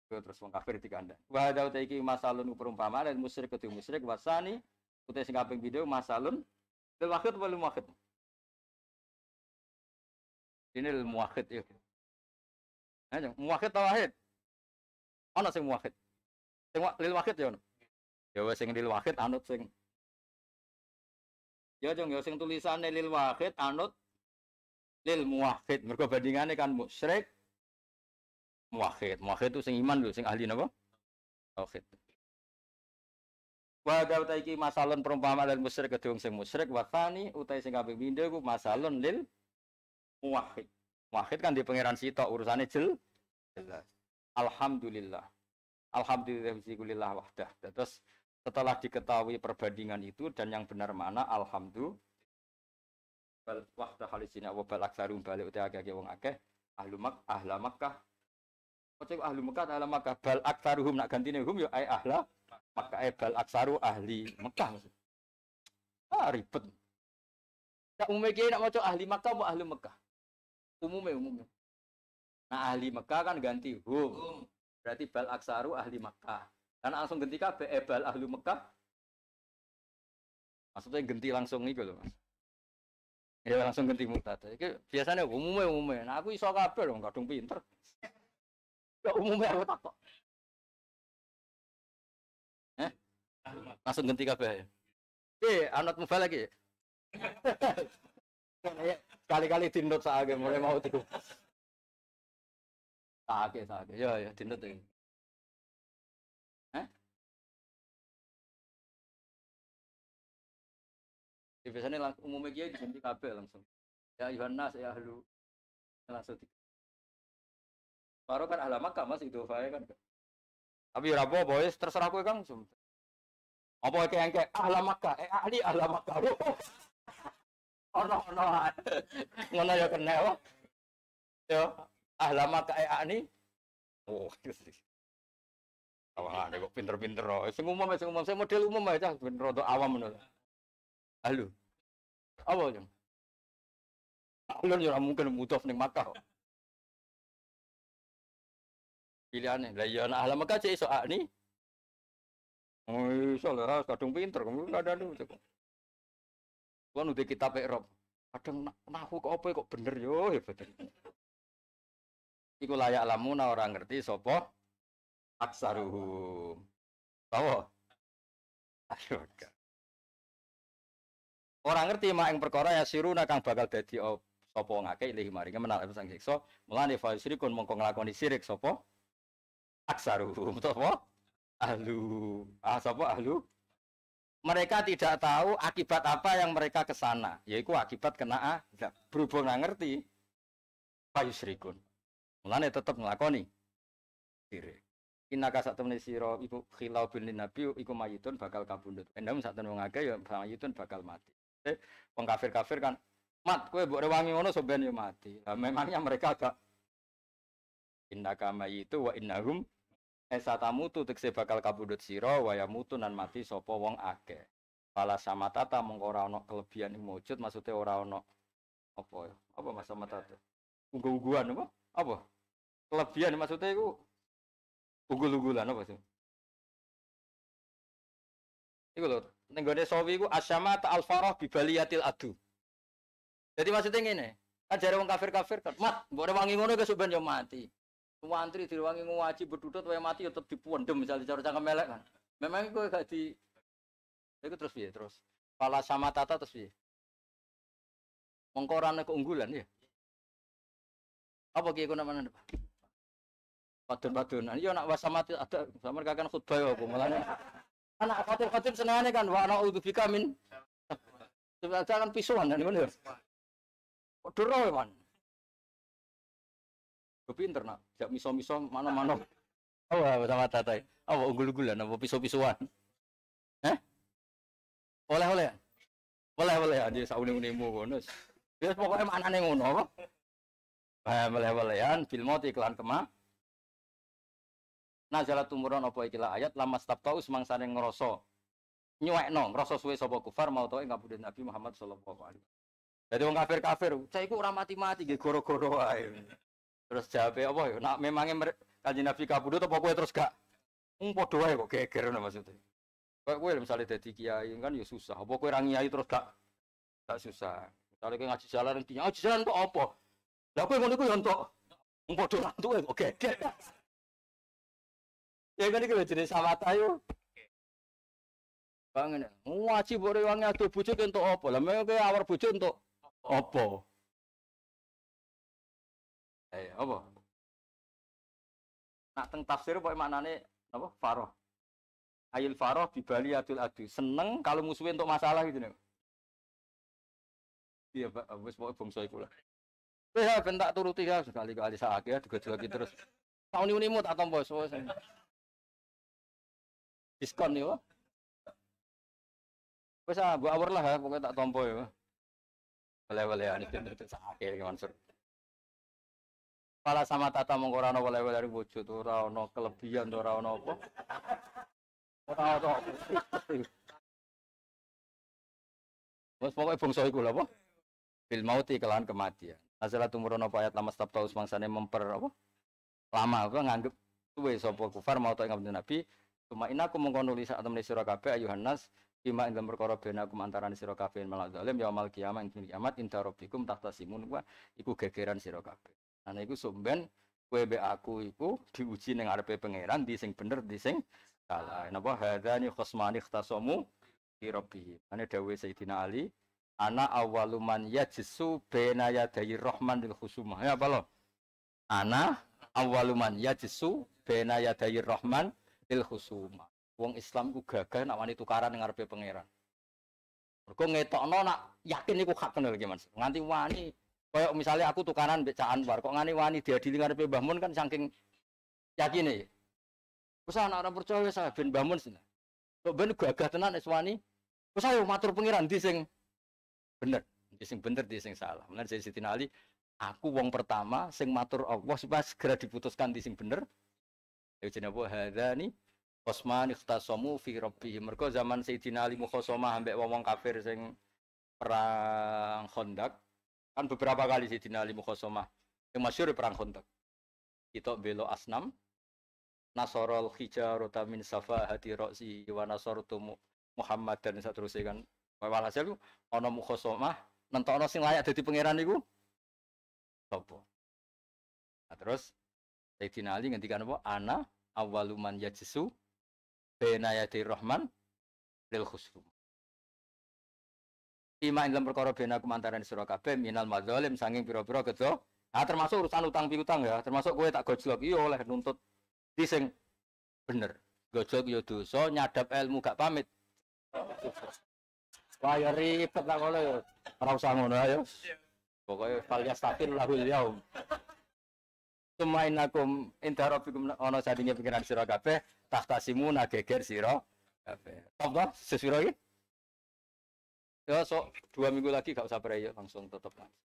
Speaker 1: Terus wong kafir wah Wa hadza taiki masalun perumpamaan dan musyrik ketemu musyrik wasani utai sing kaping video masalun lil wakit wal muwakit. Ini lil muwakit iya. ya. Ayo muwakit ta
Speaker 2: wahid. Ana sing muwakit. Sing lil wakit ya
Speaker 1: Ya wis sing lil wakit anut sing jeng ya sing tulisane lil wahid anut lil muwahhid. Mergo bandingane kan musyrik muwahhid. Muwahhid itu sing iman lho, sing ahli napa? Tauhid. Wa da utai ki masalun perumpamaan lil musyrik kedung sing musyrik wa tsani utai sing kaping pindho iku masalun lil muwahhid. Muwahhid kan di pangeran sitok urusane jel jelas. Alhamdulillah. Alhamdulillah wahdah. Terus setelah diketahui perbandingan itu dan yang benar mana, alhamdulillah. Bal halisina wa bal aksarum balik uti agak wong akeh ahlu mak ahla makkah. Kocek ahlu makkah ahla makkah bal aksaruhum nak gantine hum yo ai ahla maka ai eh, bal aksaru ahli Mekah. Ah ribet. Tak umumnya kiai nak maca ahli Makkah apa ahli Mekah? Umumnya umumnya. Nah ahli Mekah kan ganti hum. Berarti bal aksaru ahli Makkah karena langsung ganti kabeh ebal eh, ahlu Mekah. Maksudnya ganti langsung niku loh Mas. Ya langsung ganti mubtada. Iki biasanya umumnya umumnya. Nah aku iso kabeh lho, kadung pinter. Ya umumnya aku takok.
Speaker 2: Eh? Langsung
Speaker 1: ganti kabeh ya. Oke, anot mubal lagi. Ya? Kali-kali dinot saage mulai mau tiru. Saage, saage.
Speaker 2: Ya, ya, dinot ya. ya, biasanya langsung umumnya dia diganti kabel langsung ya Yohanes ya ahlu langsung di Paro kan ahla maka
Speaker 1: mas itu fae kan tapi rabu ya, boys ya, terserah kue kang sum apa kayak kayak ahla maka eh ahli ahla ya, eh, oh no, oh no ya kenal, ya yo ahla Makkah eh ahli oh Wah, ini kok pinter-pinter semua oh. Sing umum, sing umum, saya model umum aja, pinter, untuk awam menurut. Halo. Apa, Jeng?
Speaker 2: Ulun kan ya mungkin mutaf neng Makkah.
Speaker 1: pilihan Lah ya anak ahli Makkah cek iso akni. Ah, oh, iso kadung pinter, kamu enggak ada lu. Anu, Kuwi udah kitab Arab. Kadang nahu kok apa ya, kok bener yo hebat. Ya, Iku layak lamuna orang ngerti sapa aksaruhum. Tahu? Ayo, Kak. Orang ngerti mak yang perkara ya siru kang bakal dadi sapa ngake ilih mari menal sang siksa. Mulane fa sirikun mongko nglakoni sirik sapa? aksaru sapa? Ahlu. Ah sapa alu. Mereka tidak tahu akibat apa yang mereka kesana. yaitu akibat kena azab. Berhubung ngerti, payusrikun. Mulane tetap nglakoni sirik. Ina kasat temene siro iku khilau bin nabi iku mayitun bakal kabundut. Endam sak temene ngake ya mayitun bakal mati. Wong kafir-kafir kan mat kue buat rewangi ngono soben yo mati. Nah, memangnya mereka inna kama itu wa hum esa tu tekse bakal kabudut siro wa mutu nan mati sopo wong ake Pala sama tata mengko ora kelebihan kelebihan wujud maksudnya ora ono apa ya? Apa masa tata Unggu-ungguan apa? Apa? Kelebihan maksudnya itu
Speaker 2: unggul-unggulan apa sih?
Speaker 1: itu loh Nenggone sawi ku asyama ta alfarah bibaliyatil adu. Jadi maksudnya ngene, kan jare wong kafir-kafir kan mat, mbok wangi ngono ke ben yo mati. Wantri diwangi ngaji berdudut wae mati yo tetep dipundem misalnya cara cangkem melek kan. Memang iku gak di Iku terus piye terus? Pala sama tata terus piye? Mengkorane keunggulan ya. Apa iku namane, Pak? Padun-padunan. Yo iya, nak wasamati ada samar kakan khutbah ya, apa malah anak khatib khatib senengane kan wa naudzuka min jangan pisuan kan ngono ya dero man Gue pinter nak, gak miso-miso mana-mana. Oh, sama tatai. Oh, unggul-unggulan, apa pisau-pisuan. Eh? Oleh oleh. boleh-boleh aja sauni-unimu ngono. pokoknya mana nih ngono apa? boleh boleh olehan bil mati iklan kemana? nazalat tumurun apa ikilah ayat lama semangsa yang semangsane nyuwek no ngrasa suwe sapa kufar mau tau ngabudin Nabi Muhammad sallallahu alaihi Jadi orang kafir kafir, saya itu orang mati-mati nggih goro-goro Terus jawab apa ya? Nak memangnya kaji Nabi kabudut apa gue terus gak Wong doa wae kok geger ngono maksudnya. Kayak gue misalnya dadi kiai kan ya susah. Apa gue ra kiai terus gak gak susah. Misalnya gue ngaji jalan kiai, ngaji jalan kok apa? Lah kowe ngono iku ya entuk. Wong padha kok geger ya kan iki jenis sawata yo bangen wajib ora wong ado bojo untuk apa lha mek awar bojo untuk apa eh apa nak teng tafsir mana nih? apa faroh ayil faroh bibali adul adu seneng kalau musuhin untuk masalah gitu nih iya pak bos, pokoknya bangsa iku lah Ya, bentak turuti ya sekali kali sakit, juga-juga ya, terus. Tahun ini mut atau bos, bos diskon nih wis ah mbok awur lah ya, pokoknya tak tompo ya
Speaker 2: boleh boleh ane bener
Speaker 1: itu sakit ki Mansur Pala sama tata mongko ora ana boleh-boleh wujud ora ana kelebihan ora ana apa ora ana Wes pokoke bangsa iku lho apa bil mauti kelawan kematian Asalah tumurun apa ayat lama stop taus mangsane memper apa lama apa nganggep suwe sapa kufar mau tak ngabdi nabi Cuma ina aku mengkono saat atau menisiro kafe ayuhanas bima ing dalam perkara bena antara antaran sira kabeh malak zalim ya mal kiamah ing kiamat inta tahta simun gua iku gegeran sirah kafe. Ana iku sumben kowe aku iku diuji dengan arpe pangeran di sing bener di sing salah. Napa kosmani khosmani ikhtasamu fi rabbihim. Ane dawuh Sayyidina Ali ana awaluman yajsu bena dari rohman dil khusumah ya apa lo ana awaluman yajsu bena dari rohman lil khusuma. Wong Islam ku gagah nak wani tukaran ning ngarepe pangeran. Mergo ngetokno nak yakin iku hak bener iki Mas. Nganti wani koyok misalnya aku tukaran mbek Cak Anwar kok ngani wani diadili ngarepe Mbah Mun kan saking yakine. Ya. Wis ana ora percaya wis ben Mbah Mun sini. Kok ben gagah tenan wis wani. Wis ayo matur pangeran di sing bener, di sing bener di sing salah. Mulane Siti Ali aku wong pertama sing matur Allah supaya segera diputuskan di sing bener Ya jenenge hadzani Osman ikhtasamu fi rabbihim. Mergo zaman Sayyidina Ali mukhashamah ambek wong kafir sing perang Khandaq. Kan beberapa kali Sayyidina Ali Mukhosoma Yang masyhur perang Khandaq. Kita belo Asnam. Nasarul hijarata min hati roksi wa nasartu Muhammad dan seterusnya kan. Walhasil ana nanti nentokno sing layak dadi pangeran niku Sopo? Nah, terus Sayyidina Ali ngendikan apa? Ana awaluman yajsu bena yadi rahman lil khusrum. Lima dalam perkara bena kumantaran sira kabeh minal mazalim, sanging pira-pira kedo. Ah termasuk urusan utang piutang ya, termasuk gue tak gojlok iya oleh nuntut di sing bener. Gojlok yo ya dosa, nyadap ilmu gak pamit. Wah ya ribet lah kalau ya. Ora usah ngono ya. Pokoke fal yastaqil lahul yaum. Suma aku inda rabbikum ana sadine pikiran sira kabeh tahtasimu nageger sira kabeh. Top to sesira iki? Ya so dua minggu lagi gak usah prei langsung tutup langsung.